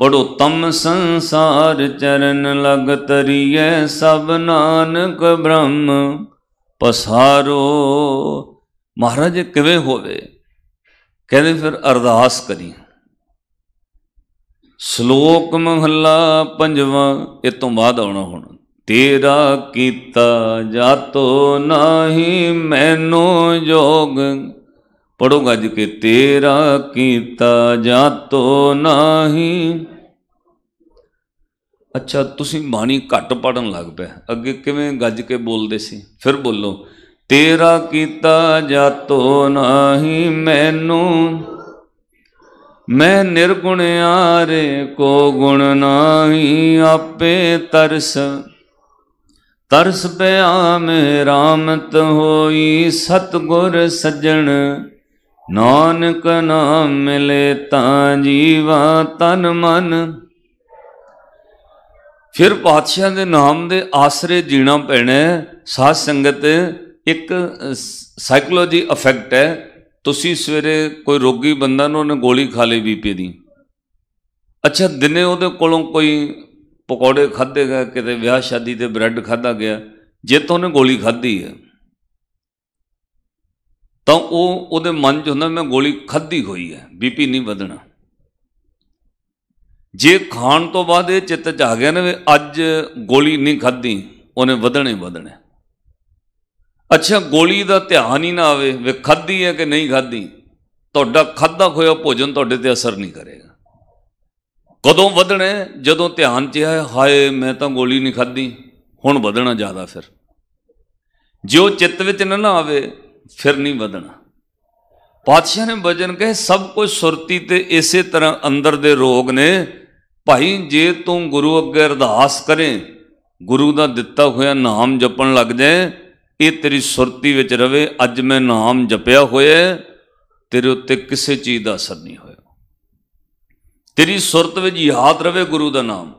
ਪੜੋ ਤਮ ਸੰਸਾਰ ਚਰਨ ਲਗ ਤਰੀਏ ਸਭ ਨਾਨਕ ਬ੍ਰਹਮ ਪਸਾਰੋ ਮਹਾਰਾਜ ਕਿਵੇਂ ਹੋਵੇ ਕਹਿੰਦੇ ਫਿਰ ਅਰਦਾਸ ਕਰੀ ਸ਼ਲੋਕ ਮਹੱਲਾ ਪੰਜਵਾਂ ਇਹ ਤੋਂ ਬਾਅਦ ਆਉਣਾ ਹੁਣ ਤੇਰਾ ਕੀਤਾ ਜਾਤੋ ਨਹੀਂ ਮੈਨੂੰ ਜੋਗ ਪੜੋ ਗੱਜ ਕੇ ਤੇਰਾ ਕੀਤਾ ਜਾਤੋ ਨਹੀਂ ਅੱਛਾ ਤੁਸੀਂ ਬਾਣੀ ਘੱਟ ਪੜਨ ਲੱਗ ਪਏ ਅੱਗੇ ਕਿਵੇਂ ਗੱਜ ਕੇ ਬੋਲਦੇ ਸੀ ਫਿਰ ਬੋਲੋ ਤੇਰਾ ਕੀਤਾ ਜਾਤੋ ਨਹੀਂ ਮੈਨੂੰ ਮੈਂ ਨਿਰਗੁਣ ਆਰੇ ਕੋ ਗੁਣ ਨਾਹੀ ਆਪੇ ਤਰਸ ਤਰਸ ਪਿਆ ਮੇ ਰਾਮਤ ਹੋਈ ਸਤ ਗੁਰ ਸੱਜਣ ਨਾਨਕ ਨਾਮ ਮਿਲੇ ਤਾਂ ਜੀਵਾ ਤਨ ਮਨ ਫਿਰ ਪਾਤਸ਼ਾਹ ਦੇ ਨਾਮ ਦੇ ਆਸਰੇ ਜੀਣਾ ਪੈਣਾ ਸਾਧ ਸੰਗਤ ਇੱਕ ਸਾਈਕੋਲੋਜੀ ਇਫੈਕਟ ਹੈ ਤੁਸੀਂ ਸਵੇਰੇ ਕੋਈ ਰੋਗੀ ਬੰਦਾ ਨੂੰ ਉਹਨੇ ਗੋਲੀ ਖਾ ਲਈ ਬੀਪੀ ਦੀ ਅੱਛਾ ਦਿਨੇ ਉਹਦੇ ਕੋਲੋਂ ਕੋਈ ਪਕੌੜੇ ਖਾਦੇ ਗਏ ਕਿਤੇ ਵਿਆਹ ਸ਼ਾਦੀ ਤੇ ਬ੍ਰੈਡ ਖਾਦਾ ਗਿਆ ਜੇ ਤਾਂ ਉਹਨੇ ਗੋਲੀ ਖਾਦੀ ਹੈ ਤਾਂ ਉਹ ਉਹਦੇ ਮਨ 'ਚ ਹੁੰਦਾ ਮੈਂ ਗੋਲੀ ਖਾਦੀ ਹੋਈ ਹੈ ਬੀਪੀ ਨਹੀਂ ਵਧਣਾ ਜੇ ਖਾਣ ਤੋਂ ਬਾਅਦ ਇਹ ਚਿੱਤ 'ਚ ਆ ਗਿਆ ਨਾ ਵੀ ਅੱਜ ਗੋਲੀ ਨਹੀਂ ਖਾਦੀ ਉਹਨੇ ਵਧਣੇ ਵਧਣੇ ਅੱਛਾ ਗੋਲੀ ਦਾ ਧਿਆਨ ਹੀ ਨਾ ਆਵੇ ਵੇ ਖਾਦੀ ਹੈ ਕਿ ਨਹੀਂ ਖਾਦੀ ਤੁਹਾਡਾ ਖਾਦਾ ਹੋਇਆ ਭੋਜਨ ਤੁਹਾਡੇ ਤੇ ਅਸਰ ਨਹੀਂ ਕਰੇਗਾ ਕਦੋਂ ਵਧਣਾ ਜਦੋਂ ਧਿਆਨ 'ਚ ਹੈ ਹਾਏ ਮੈਂ ਤਾਂ ਗੋਲੀ ਨਹੀਂ ਖਾਦੀ ਹੁਣ ਵਧਣਾ ਜ਼ਿਆਦਾ ਫਿਰ ਜੇ ਉਹ ਚਿੱਤ ਵਿੱਚ ਨਾ ਨਾ ਆਵੇ ਫਿਰ ਨਹੀਂ ਵਧਣਾ ਪਾਤਸ਼ਾਹ ਨੇ ਵਜਨ ਕਹੇ ਸਭ ਕੁਝ ਸੁਰਤੀ ਤੇ ਇਸੇ ਤਰ੍ਹਾਂ ਅੰਦਰ ਦੇ ਰੋਗ ਨੇ ਭਾਈ ਜੇ ਤੂੰ ਗੁਰੂ ਅੱਗੇ ਅਰਦਾਸ ਕਰੇ ਗੁਰੂ ਦਾ ਦਿੱਤਾ ਹੋਇਆ ਨਾਮ ਜਪਣ ਲੱਗ ਜਾਏ ਇਹ ਤੇਰੀ ਸੁਰਤੀ ਵਿੱਚ ਰਵੇ ਅੱਜ ਮੈਂ ਨਾਮ ਜਪਿਆ ਹੋਇਆ ਤੇਰੇ ਉੱਤੇ ਕਿਸੇ ਚੀਜ਼ ਦਾ ਅਸਰ ਨਹੀਂ ਹੋਇਆ ਤੇਰੀ ਸੁਰਤ ਵਿੱਚ ਯਾਦ ਰਵੇ ਗੁਰੂ ਦਾ ਨਾਮ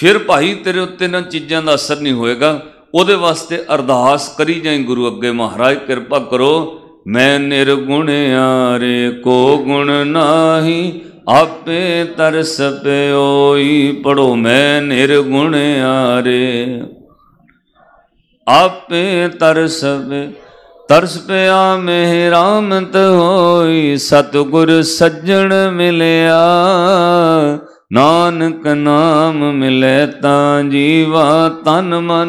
ਫਿਰ ਭਾਈ ਤੇਰੇ ਉੱਤੇ ਨਾ ਚੀਜ਼ਾਂ ਦਾ ਅਸਰ ਨਹੀਂ ਹੋਏਗਾ ਉਹਦੇ ਵਾਸਤੇ ਅਰਦਾਸ ਕਰੀ ਜਾਈ ਗੁਰੂ ਅੱਗੇ ਮਹਾਰਾਜ ਕਿਰਪਾ ਕਰੋ ਮੈਂ ਨਿਰਗੁਣ ਆਰੇ ਕੋ ਗੁਣ ਨਾਹੀ ਆਪੇ ਤਰਸ ਪਿਓਈ ਪੜੋ ਮੈਂ ਨਿਰਗੁਣ ਆਰੇ ਆਪੇ ਤਰਸਵੇ ਤਰਸ ਪਿਆ ਮਹਿ ਰਾਮਤ ਹੋਈ ਸਤਗੁਰ ਸੱਜਣ ਮਿਲਿਆ ਨਾਨਕ ਨਾਮ ਮਿਲੇ ਤਾਂ ਜੀਵਾ ਤਨ ਮਨ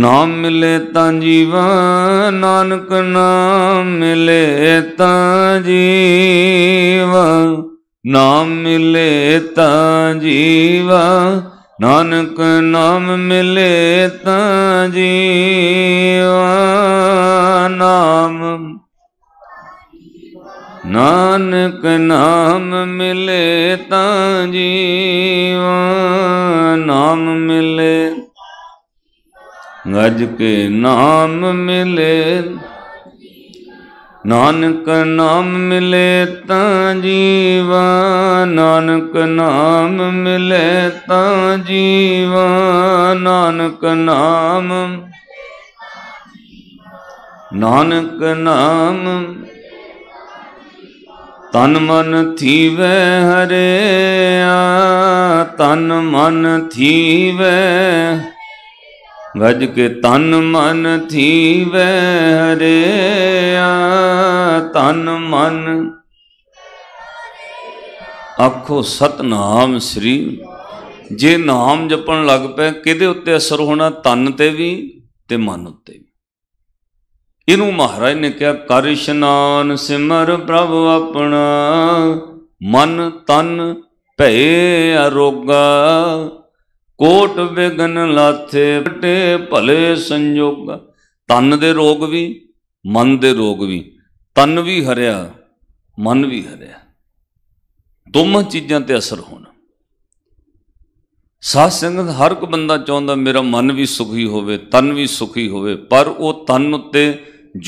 ਨਾਮ ਮਿਲੇ ਤਾਂ ਜੀਵਾ ਨਾਨਕ ਨਾਮ ਮਿਲੇ ਤਾਂ ਜੀਵਾ ਨਾਮ ਮਿਲੇ ਤਾਂ ਜੀਵਾ ਨਾਨਕ ਨਾਮ ਮਿਲੇ ਤਾਂ ਜੀਵਾ ਨਾਮ ਨਾਨਕ ਨਾਮ ਮਿਲੇ ਤਾਂ ਜੀਵਾ ਨਾਮ ਮਿਲੇ ਗਜ ਕੇ ਨਾਮ ਮਿਲੇ ਨਾਨਕ ਨਾਮ ਮਿਲੇ ਤਾਂ ਜੀਵਾ ਨਾਨਕ ਨਾਮ ਮਿਲੇ ਤਾਂ ਜੀਵਾ ਨਾਨਕ ਨਾਮ ਨਾਨਕ ਨਾਮ ਤਨ ਮਨ ਥੀਵੇ ਆ ਤਨ ਮਨ ਥੀਵੇ ਵਜ ਕੇ ਤਨ ਮਨ ਥੀਵੈ ਹਰਿਆ ਤਨ ਮਨ ਆਖੋ ਸਤਨਾਮ ਸ੍ਰੀ ਜੇ ਨਾਮ ਜਪਣ ਲੱਗ ਪਏ ਕਿਹਦੇ ਉੱਤੇ ਅਸਰ ਹੋਣਾ ਤਨ ਤੇ ਵੀ ਤੇ ਮਨ ਉੱਤੇ ਵੀ ਇਹਨੂੰ ਮਹਾਰਾਜ ਨੇ ਕਿਹਾ ਕਰ ਇਸ਼ਨਾਨ ਸਿਮਰ ਪ੍ਰਭ ਆਪਣਾ ਮਨ ਤਨ ਭਏ ਅਰੋਗਾ ਕੋਟ ਵਿਗਨ ਲਾਥੇ ਪਟੇ ਭਲੇ ਸੰਜੋਗ ਤਨ ਦੇ ਰੋਗ ਵੀ ਮਨ ਦੇ ਰੋਗ ਵੀ ਤਨ ਵੀ ਹਰਿਆ ਮਨ ਵੀ ਹਰਿਆ ਦੋਵਾਂ ਚੀਜ਼ਾਂ ਤੇ ਅਸਰ ਹੋਣਾ ਸਾਧ ਸੰਗਤ ਹਰ ਇੱਕ ਬੰਦਾ ਚਾਹੁੰਦਾ ਮੇਰਾ ਮਨ ਵੀ ਸੁਖੀ ਹੋਵੇ ਤਨ ਵੀ ਸੁਖੀ ਹੋਵੇ ਪਰ ਉਹ ਤਨ ਉੱਤੇ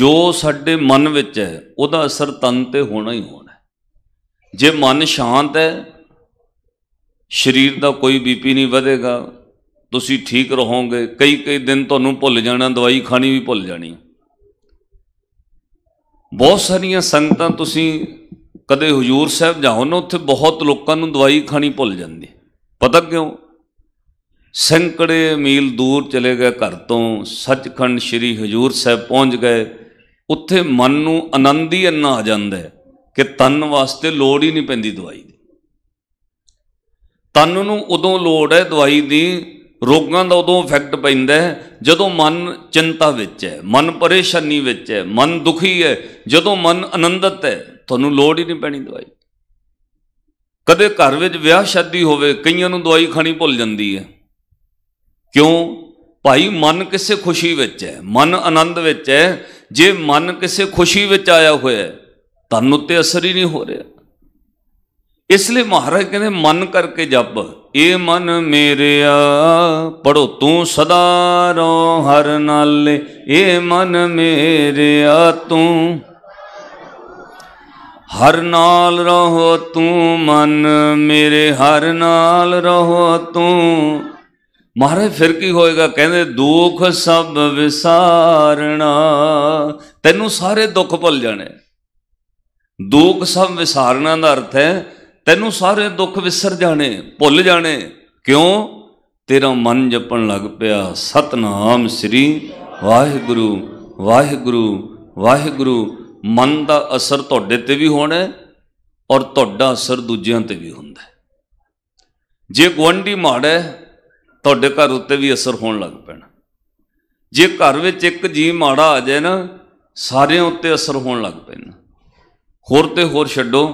ਜੋ ਸਾਡੇ ਮਨ ਵਿੱਚ ਹੈ ਉਹਦਾ ਅਸਰ ਤਨ ਤੇ ਹੋਣਾ ਹੀ ਹੋਣਾ ਜੇ ਮਨ ਸ਼ਾਂਤ ਹੈ ਸਰੀਰ ਦਾ ਕੋਈ ਬੀਪੀ ਨਹੀਂ ਵਧੇਗਾ ਤੁਸੀਂ ਠੀਕ ਰਹੋਗੇ ਕਈ ਕਈ ਦਿਨ ਤੁਹਾਨੂੰ ਭੁੱਲ ਜਾਣਾ ਦਵਾਈ ਖਾਣੀ ਵੀ ਭੁੱਲ ਜਾਣੀ ਬਹੁਤ ਸਾਰੀਆਂ ਸੰਗਤਾਂ ਤੁਸੀਂ ਕਦੇ ਹਜੂਰ ਸਾਹਿਬ ਜਾਓ ਨਾ ਉੱਥੇ ਬਹੁਤ ਲੋਕਾਂ ਨੂੰ ਦਵਾਈ ਖਾਣੀ ਭੁੱਲ ਜਾਂਦੀ ਪਤਾ ਕਿਉਂ ਸੰਕੜੇ ਮੀਲ ਦੂਰ ਚਲੇ ਗਏ ਘਰ ਤੋਂ ਸੱਚਖੰਡ ਸ੍ਰੀ ਹਜੂਰ ਸਾਹਿਬ ਪਹੁੰਚ ਗਏ ਉੱਥੇ ਮਨ ਨੂੰ ਆਨੰਦ ਹੀ ਇੰਨਾ ਆ ਜਾਂਦਾ ਹੈ ਕਿ ਤਨ ਵਾਸਤੇ ਲੋੜ ਹੀ ਨਹੀਂ ਪੈਂਦੀ ਦਵਾਈ ਦੀ ਤਨ ਨੂੰ ਉਦੋਂ ਲੋੜ ਹੈ ਦਵਾਈ ਦੀ ਰੋਗਾਂ ਦਾ ਉਦੋਂ ਇਫੈਕਟ ਪੈਂਦਾ ਹੈ ਜਦੋਂ ਮਨ ਚਿੰਤਾ ਵਿੱਚ ਹੈ ਮਨ ਪਰੇਸ਼ਾਨੀ ਵਿੱਚ ਹੈ ਮਨ ਦੁਖੀ ਹੈ ਜਦੋਂ ਮਨ ਆਨੰਦਤ ਹੈ ਤੁਹਾਨੂੰ ਲੋੜ ਹੀ ਨਹੀਂ ਪੈਣੀ ਦਵਾਈ ਕਦੇ ਘਰ ਵਿੱਚ ਵਿਆਹ ਸ਼ਾਦੀ ਹੋਵੇ ਕਈਆਂ ਨੂੰ ਦਵਾਈ ਖਾਣੀ ਭੁੱਲ ਜਾਂਦੀ ਹੈ ਕਿਉਂ ਭਾਈ ਮਨ ਕਿਸੇ ਖੁਸ਼ੀ ਵਿੱਚ ਹੈ ਮਨ ਆਨੰਦ ਵਿੱਚ ਹੈ ਜੇ ਮਨ ਕਿਸੇ ਖੁਸ਼ੀ ਵਿੱਚ ਆਇਆ ਹੋਇਆ ਤਨ ਉੱਤੇ ਅਸਰ ਹੀ ਨਹੀਂ ਹੋ ਰਿਹਾ ਇਸ ਲਈ ਮਹਾਰਾਜ ਕਹਿੰਦੇ ਮਨ ਕਰਕੇ ਜਪ ਇਹ ਮਨ ਮੇਰਿਆ ਪੜੋ ਤੂੰ ਸਦਾ ਰੋ ਹਰ ਨਾਲੇ ਇਹ ਮਨ ਮੇਰਿਆ ਤੂੰ ਹਰ ਨਾਲ ਰਹੋ ਤੂੰ ਮਨ ਮੇਰੇ ਹਰ ਨਾਲ ਰਹੋ ਤੂੰ ਮਹਾਰਾਜ ਫਿਰ ਕੀ ਹੋਏਗਾ ਕਹਿੰਦੇ ਦੁੱਖ ਸਭ ਵਿਸਾਰਣਾ ਤੈਨੂੰ ਸਾਰੇ ਦੁੱਖ ਭੁੱਲ ਜਾਣੇ ਦੁੱਖ ਸਭ ਵਿਸਾਰਣਾ ਦਾ ਅਰਥ ਹੈ ਤੈਨੂੰ ਸਾਰੇ ਦੁੱਖ ਵਿਸਰ ਜਾਣੇ ਭੁੱਲ ਜਾਣੇ ਕਿਉਂ ਤੇਰਾ ਮਨ ਜਪਣ ਲੱਗ ਪਿਆ ਸਤਨਾਮ ਸ੍ਰੀ ਵਾਹਿਗੁਰੂ ਵਾਹਿਗੁਰੂ ਵਾਹਿਗੁਰੂ ਮਨ ਦਾ ਅਸਰ ਤੁਹਾਡੇ ਤੇ ਵੀ ਹੋਣਾ ਔਰ ਤੁਹਾਡਾ ਅਸਰ ਦੂਜਿਆਂ ਤੇ ਵੀ ਹੁੰਦਾ ਜੇ ਗਵੰਡੀ ਮਾੜਾ ਤੁਹਾਡੇ ਘਰ ਉੱਤੇ ਵੀ ਅਸਰ ਹੋਣ ਲੱਗ ਪੈਣਾ ਜੇ ਘਰ ਵਿੱਚ ਇੱਕ ਜੀ ਮਾੜਾ ਆ ਜਾਏ ਨਾ ਸਾਰਿਆਂ ਉੱਤੇ ਅਸਰ ਹੋਣ ਲੱਗ ਪੈਣਾ ਹੋਰ ਤੇ ਹੋਰ ਛੱਡੋ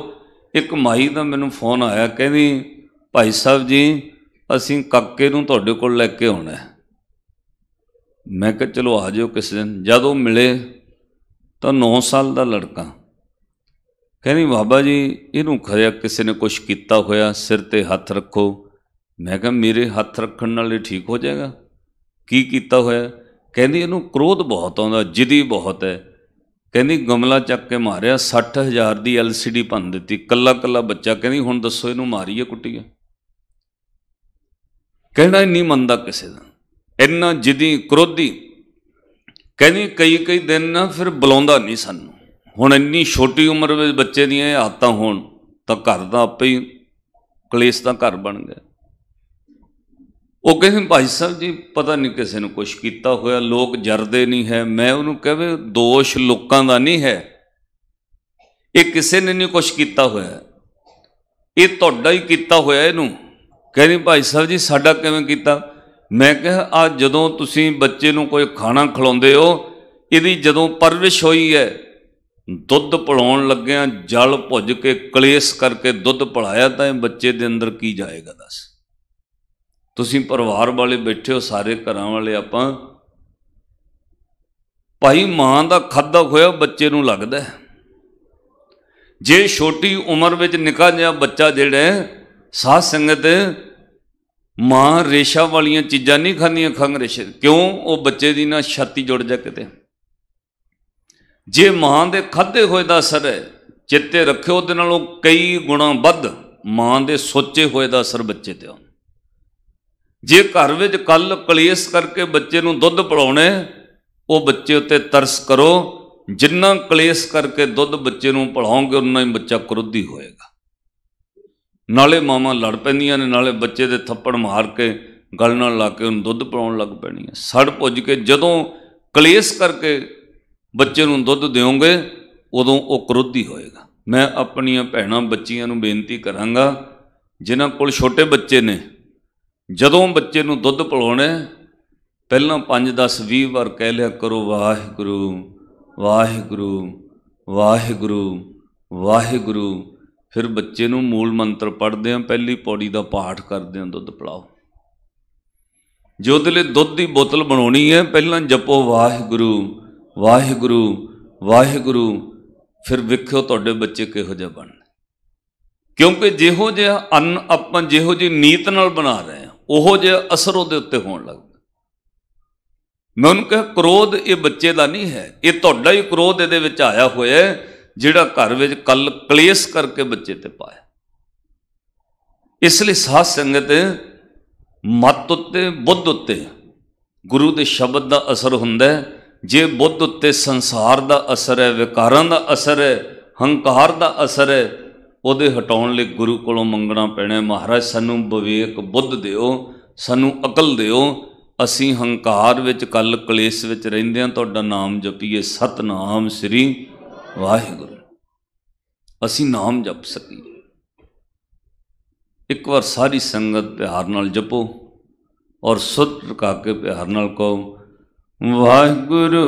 ਇੱਕ ਮਾਈ ਦਾ ਮੈਨੂੰ ਫੋਨ ਆਇਆ ਕਹਿੰਦੀ ਭਾਈ ਸਾਹਿਬ ਜੀ ਅਸੀਂ ਕੱਕੇ ਨੂੰ ਤੁਹਾਡੇ ਕੋਲ ਲੈ ਕੇ ਆਉਣਾ ਹੈ ਮੈਂ ਕਿਹਾ ਚਲੋ ਆ ਜਿਓ ਕਿਸੇ ਦਿਨ ਜਦੋਂ ਮਿਲੇ ਤਾਂ 9 ਸਾਲ ਦਾ ਲੜਕਾ ਕਹਿੰਦੀ ਬਾਬਾ ਜੀ ਇਹਨੂੰ ਖਰਿਆ ਕਿਸੇ ਨੇ ਕੁਝ ਕੀਤਾ ਹੋਇਆ ਸਿਰ ਤੇ ਹੱਥ ਰੱਖੋ ਮੈਂ ਕਿਹਾ ਮੇਰੇ ਹੱਥ ਰੱਖਣ ਨਾਲ ਇਹ ਠੀਕ ਹੋ ਜਾਏਗਾ ਕੀ ਕੀਤਾ ਹੋਇਆ ਕਹਿੰਦੀ ਇਹਨੂੰ ਕ੍ਰੋਧ ਬਹੁਤ ਆਉਂਦਾ ਜਿੱਦੀ ਬਹੁਤ ਹੈ ਕਹਿੰਦੀ ਗਮਲਾ ਚੱਕ ਕੇ ਮਾਰਿਆ 60000 ਦੀ ਐਲਸੀਡੀ ਭੰਨ ਦਿੱਤੀ ਕੱਲਾ ਕੱਲਾ ਬੱਚਾ ਕਹਿੰਦੀ ਹੁਣ ਦੱਸੋ ਇਹਨੂੰ ਮਾਰੀਏ ਕੁੱਟੀਏ ਕਹਿਣਾ ਨਹੀਂ ਮੰਨਦਾ ਕਿਸੇ ਦਾ ਇੰਨਾ ਜਿੱਦੀ ਕ੍ਰੋਧੀ ਕਹਿੰਦੀ ਕਈ ਕਈ ਦਿਨ ਨਾ ਫਿਰ ਬੁਲਾਉਂਦਾ ਨਹੀਂ ਸਾਨੂੰ ਹੁਣ ਇੰਨੀ ਛੋਟੀ ਉਮਰ ਵਿੱਚ ਬੱਚੇ ਦੀਆਂ ਇਹ ਆਦਤਾਂ ਹੋਣ ਤਾਂ ਘਰ ਦਾ ਆਪੇ ਹੀ ਕਲੇਸ਼ ਦਾ ਘਰ ਬਣ ਗਿਆ ਉਹ ਕਹਿੰਦੇ ਭਾਈ ਸਾਹਿਬ ਜੀ ਪਤਾ ਨਹੀਂ ਕਿਸੇ ਨੂੰ ਕੁਝ ਕੀਤਾ ਹੋਇਆ ਲੋਕ ਜਰਦੇ ਨਹੀਂ ਹੈ ਮੈਂ ਉਹਨੂੰ ਕਹਵੇ ਦੋਸ਼ ਲੋਕਾਂ ਦਾ ਨਹੀਂ ਹੈ ਇਹ ਕਿਸੇ ਨੇ ਨਹੀਂ ਕੁਝ ਕੀਤਾ ਹੋਇਆ ਇਹ ਤੁਹਾਡਾ ਹੀ ਕੀਤਾ ਹੋਇਆ ਇਹਨੂੰ ਕਹਿੰਦੇ ਭਾਈ ਸਾਹਿਬ ਜੀ ਸਾਡਾ ਕਿਵੇਂ ਕੀਤਾ ਮੈਂ ਕਿਹਾ ਆ ਜਦੋਂ ਤੁਸੀਂ ਬੱਚੇ ਨੂੰ ਕੋਈ ਖਾਣਾ ਖਿਲਾਉਂਦੇ ਹੋ ਇਹਦੀ ਜਦੋਂ ਪਰਵਿਸ਼ ਹੋਈ ਹੈ ਦੁੱਧ ਪੜਾਉਣ ਲੱਗਿਆਂ ਜਲ ਭੁੱਜ ਕੇ ਕਲੇਸ਼ ਕਰਕੇ ਦੁੱਧ ਪੜਾਇਆ ਤਾਂ ਇਹ ਬੱਚੇ ਦੇ ਅੰਦਰ ਕੀ ਜਾਏਗਾ ਦੱਸ ਤੁਸੀਂ ਪਰਿਵਾਰ ਵਾਲੇ ਬੈਠੇ ਹੋ ਸਾਰੇ ਘਰਾਂ ਵਾਲੇ ਆਪਾਂ ਭਾਈ ਮਾਂ ਦਾ ਖਾਦਾ ਹੋਇਆ ਬੱਚੇ ਨੂੰ ਲੱਗਦਾ ਜੇ ਛੋਟੀ ਉਮਰ ਵਿੱਚ ਨਿਕਾ ਜਿਆ ਬੱਚਾ ਜਿਹੜਾ ਸਾਧ ਸੰਗਤ ਮਾਂ ਰੇਸ਼ਾ ਵਾਲੀਆਂ ਚੀਜ਼ਾਂ ਨਹੀਂ ਖਾਂਦੀਆਂ ਖੰਗ ਕਿਉਂ ਉਹ ਬੱਚੇ ਦੀ ਨਾ ਛਾਤੀ ਜੁੜ ਜਾ ਕਿਤੇ ਜੇ ਮਾਂ ਦੇ ਖਾਦੇ ਹੋਏ ਦਾ ਅਸਰ ਹੈ ਚਿੱਤੇ ਰੱਖਿਓ ਉਹਦੇ ਨਾਲੋਂ ਕਈ ਗੁਣਾ ਵੱਧ ਮਾਂ ਦੇ ਸੋਚੇ ਹੋਏ ਦਾ ਅਸਰ ਬੱਚੇ ਤੇ ਆਉਂਦਾ ਜੇ ਘਰ ਵਿੱਚ ਕੱਲ ਕਲੇਸ਼ ਕਰਕੇ ਬੱਚੇ ਨੂੰ ਦੁੱਧ ਪਿਲਾਉਣੇ ਉਹ ਬੱਚੇ ਉੱਤੇ ਤਰਸ ਕਰੋ ਜਿੰਨਾ ਕਲੇਸ਼ ਕਰਕੇ ਦੁੱਧ ਬੱਚੇ ਨੂੰ ਪਿਲਾਉਂਗੇ ਉਨਾ ਹੀ ਬੱਚਾ ਕਰੋਧੀ ਹੋਏਗਾ ਨਾਲੇ ਮਾਮਾ ਲੜ ਪੈਂਦੀਆਂ ਨੇ ਨਾਲੇ ਬੱਚੇ ਦੇ ਥੱਪੜ ਮਾਰ ਕੇ ਗਲ ਨਾਲ ਲਾ ਕੇ ਉਹਨੂੰ ਦੁੱਧ ਪਿਲਾਉਣ ਲੱਗ ਪੈਣੀ ਹੈ ਸੜ ਪੁੱਜ ਕੇ ਜਦੋਂ ਕਲੇਸ਼ ਕਰਕੇ ਬੱਚੇ ਨੂੰ ਦੁੱਧ ਦਿਓਗੇ ਉਦੋਂ ਉਹ ਕਰੋਧੀ ਹੋਏਗਾ ਮੈਂ ਆਪਣੀਆਂ ਭੈਣਾਂ ਬੱਚੀਆਂ ਨੂੰ ਬੇਨਤੀ ਕਰਾਂਗਾ ਜਿਨ੍ਹਾਂ ਕੋਲ ਛੋਟੇ ਬੱਚੇ ਨੇ ਜਦੋਂ ਬੱਚੇ ਨੂੰ ਦੁੱਧ ਪਿਲਾਉਣਾ ਪਹਿਲਾਂ 5 10 20 ਵਾਰ ਕਹਿ ਲਿਆ ਕਰੋ ਵਾਹਿਗੁਰੂ ਵਾਹਿਗੁਰੂ ਵਾਹਿਗੁਰੂ ਵਾਹਿਗੁਰੂ ਫਿਰ ਬੱਚੇ ਨੂੰ ਮੂਲ ਮੰਤਰ ਪੜ੍ਹਦੇ ਆ ਪਹਿਲੀ ਪੌੜੀ ਦਾ ਪਾਠ ਕਰਦੇ ਆ ਦੁੱਧ ਪਿਲਾਓ ਜੇ ਉਹਦੇ ਲਈ ਦੁੱਧ ਦੀ ਬੋਤਲ ਬਣਾਉਣੀ ਹੈ ਪਹਿਲਾਂ ਜਪੋ ਵਾਹਿਗੁਰੂ ਵਾਹਿਗੁਰੂ ਵਾਹਿਗੁਰੂ ਫਿਰ ਵਿਖਿਓ ਤੁਹਾਡੇ ਬੱਚੇ ਕਿਹੋ ਜਿਹਾ ਬਣਨ ਕਿਉਂਕਿ ਜਿਹੋ ਜਿਹਾ ਅੰਨ ਆਪਾਂ ਜਿਹੋ ਜੀ ਨੀਤ ਨਾਲ ਬਣਾ ਰਹੇ ਉਹੋ ਜਿਹਾ ਅਸਰ ਉਹਦੇ ਉੱਤੇ ਹੋਣ ਲੱਗਦਾ ਮੈਂ ਉਹਨੂੰ ਕਿਹਾ ਕ੍ਰੋਧ ਇਹ ਬੱਚੇ ਦਾ ਨਹੀਂ ਹੈ ਇਹ ਤੁਹਾਡਾ ਹੀ ਕ੍ਰੋਧ ਇਹਦੇ ਵਿੱਚ ਆਇਆ ਹੋਇਆ ਜਿਹੜਾ ਘਰ ਵਿੱਚ ਕੱਲ ਕਲੇਸ਼ ਕਰਕੇ ਬੱਚੇ ਤੇ ਪਾਇਆ ਇਸ ਲਈ ਸਾਧ ਸੰਗਤ ਮਤ ਉੱਤੇ ਬੁੱਧ ਉੱਤੇ ਗੁਰੂ ਦੇ ਸ਼ਬਦ ਦਾ ਅਸਰ ਹੁੰਦਾ ਜੇ ਬੁੱਧ ਉੱਤੇ ਸੰਸਾਰ ਦਾ ਅਸਰ ਹੈ ਵਿਕਾਰਾਂ ਦਾ ਅਸਰ ਹੈ ਹੰਕਾਰ ਦਾ ਅਸਰ ਹੈ ਉਹਦੇ ਹਟਾਉਣ ਲਈ ਗੁਰੂ ਕੋਲੋਂ ਮੰਗਣਾ ਪੈਣਾ ਮਹਾਰਾਜ ਸਾਨੂੰ ਵਿਵੇਕ ਬੁੱਧ ਦਿਓ ਸਾਨੂੰ ਅਕਲ ਦਿਓ ਅਸੀਂ ਹੰਕਾਰ ਵਿੱਚ ਕੱਲ ਕਲੇਸ਼ ਵਿੱਚ ਰਹਿੰਦੇ ਹਾਂ ਤੁਹਾਡਾ ਨਾਮ ਜਪੀਏ ਸਤਨਾਮ ਸ੍ਰੀ ਵਾਹਿਗੁਰੂ ਅਸੀਂ ਨਾਮ ਜਪ ਸਕੀਏ ਇੱਕ ਵਾਰ ਸਾਰੀ ਸੰਗਤ ਪਿਆਰ ਨਾਲ ਜਪੋ ਔਰ ਸੁਧ ਪ੍ਰਕਾਰ ਕੇ ਪਿਆਰ ਨਾਲ ਕਹੋ ਵਾਹਿਗੁਰੂ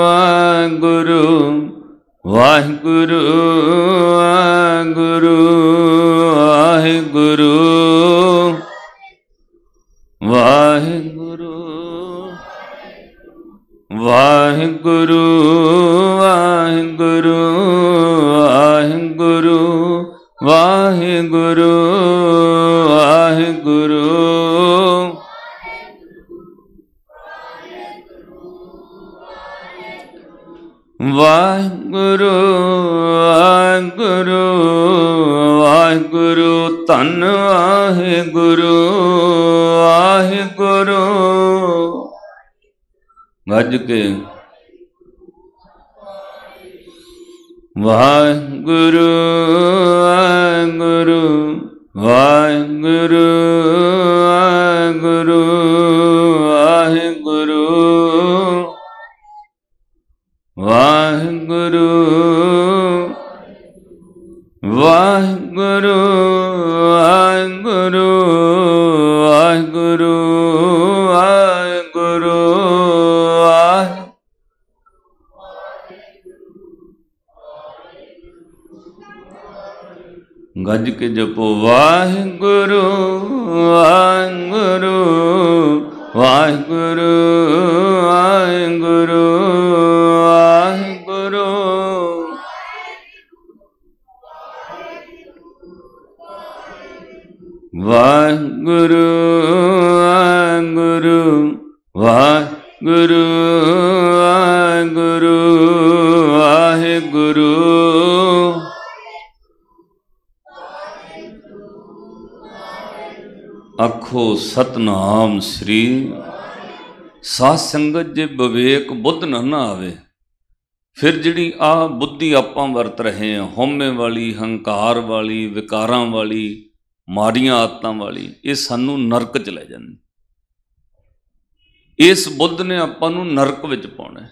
ਵਾਹਿਗੁਰੂ ਵਾਹਿਗੁਰੂ ਗੁਰੂ ਵਾਹਿਗੁਰੂ ਵਾਹਿਗੁਰੂ ਵਾਹਿਗੁਰੂ ਭਜ ਕੇ ਵਾਹਿਗੁਰੂ ਵਾਹਿਗੁਰੂ ਵਾਹਿਗੁਰੂ ਵਾਹ ਵਾਹਿਗੁਰੂ ਵਾਹਿਗੁਰੂ ਵਾਹਿਗੁਰੂ ਭਜ ਕੇ ਜਪੋ ਵਾਹਿਗੁਰੂ ਵਾਹਿਗੁਰੂ ਵਾਹਿਗੁਰੂ ਵਾਹਿਗੁਰੂ ਸਤਨਾਮ ਸ੍ਰੀ ਸਾਧ ਸੰਗਤ ਜੇ ਵਿਵੇਕ ਬੁੱਧ ਨਾ ਨਾ ਆਵੇ ਫਿਰ ਜਿਹੜੀ ਆ ਬੁੱਧੀ ਆਪਾਂ ਵਰਤ ਰਹੇ ਹਾਂ ਹਉਮੈ ਵਾਲੀ ਹੰਕਾਰ ਵਾਲੀ ਵਿਕਾਰਾਂ ਵਾਲੀ ਮਾਰੀਆਂ ਆਤਾਂ ਵਾਲੀ ਇਹ ਸਾਨੂੰ ਨਰਕ ਚ ਲੈ ਜਾਂਦੀ ਇਸ ਬੁੱਧ ਨੇ ਆਪਾਂ ਨੂੰ ਨਰਕ ਵਿੱਚ ਪਾਉਣਾ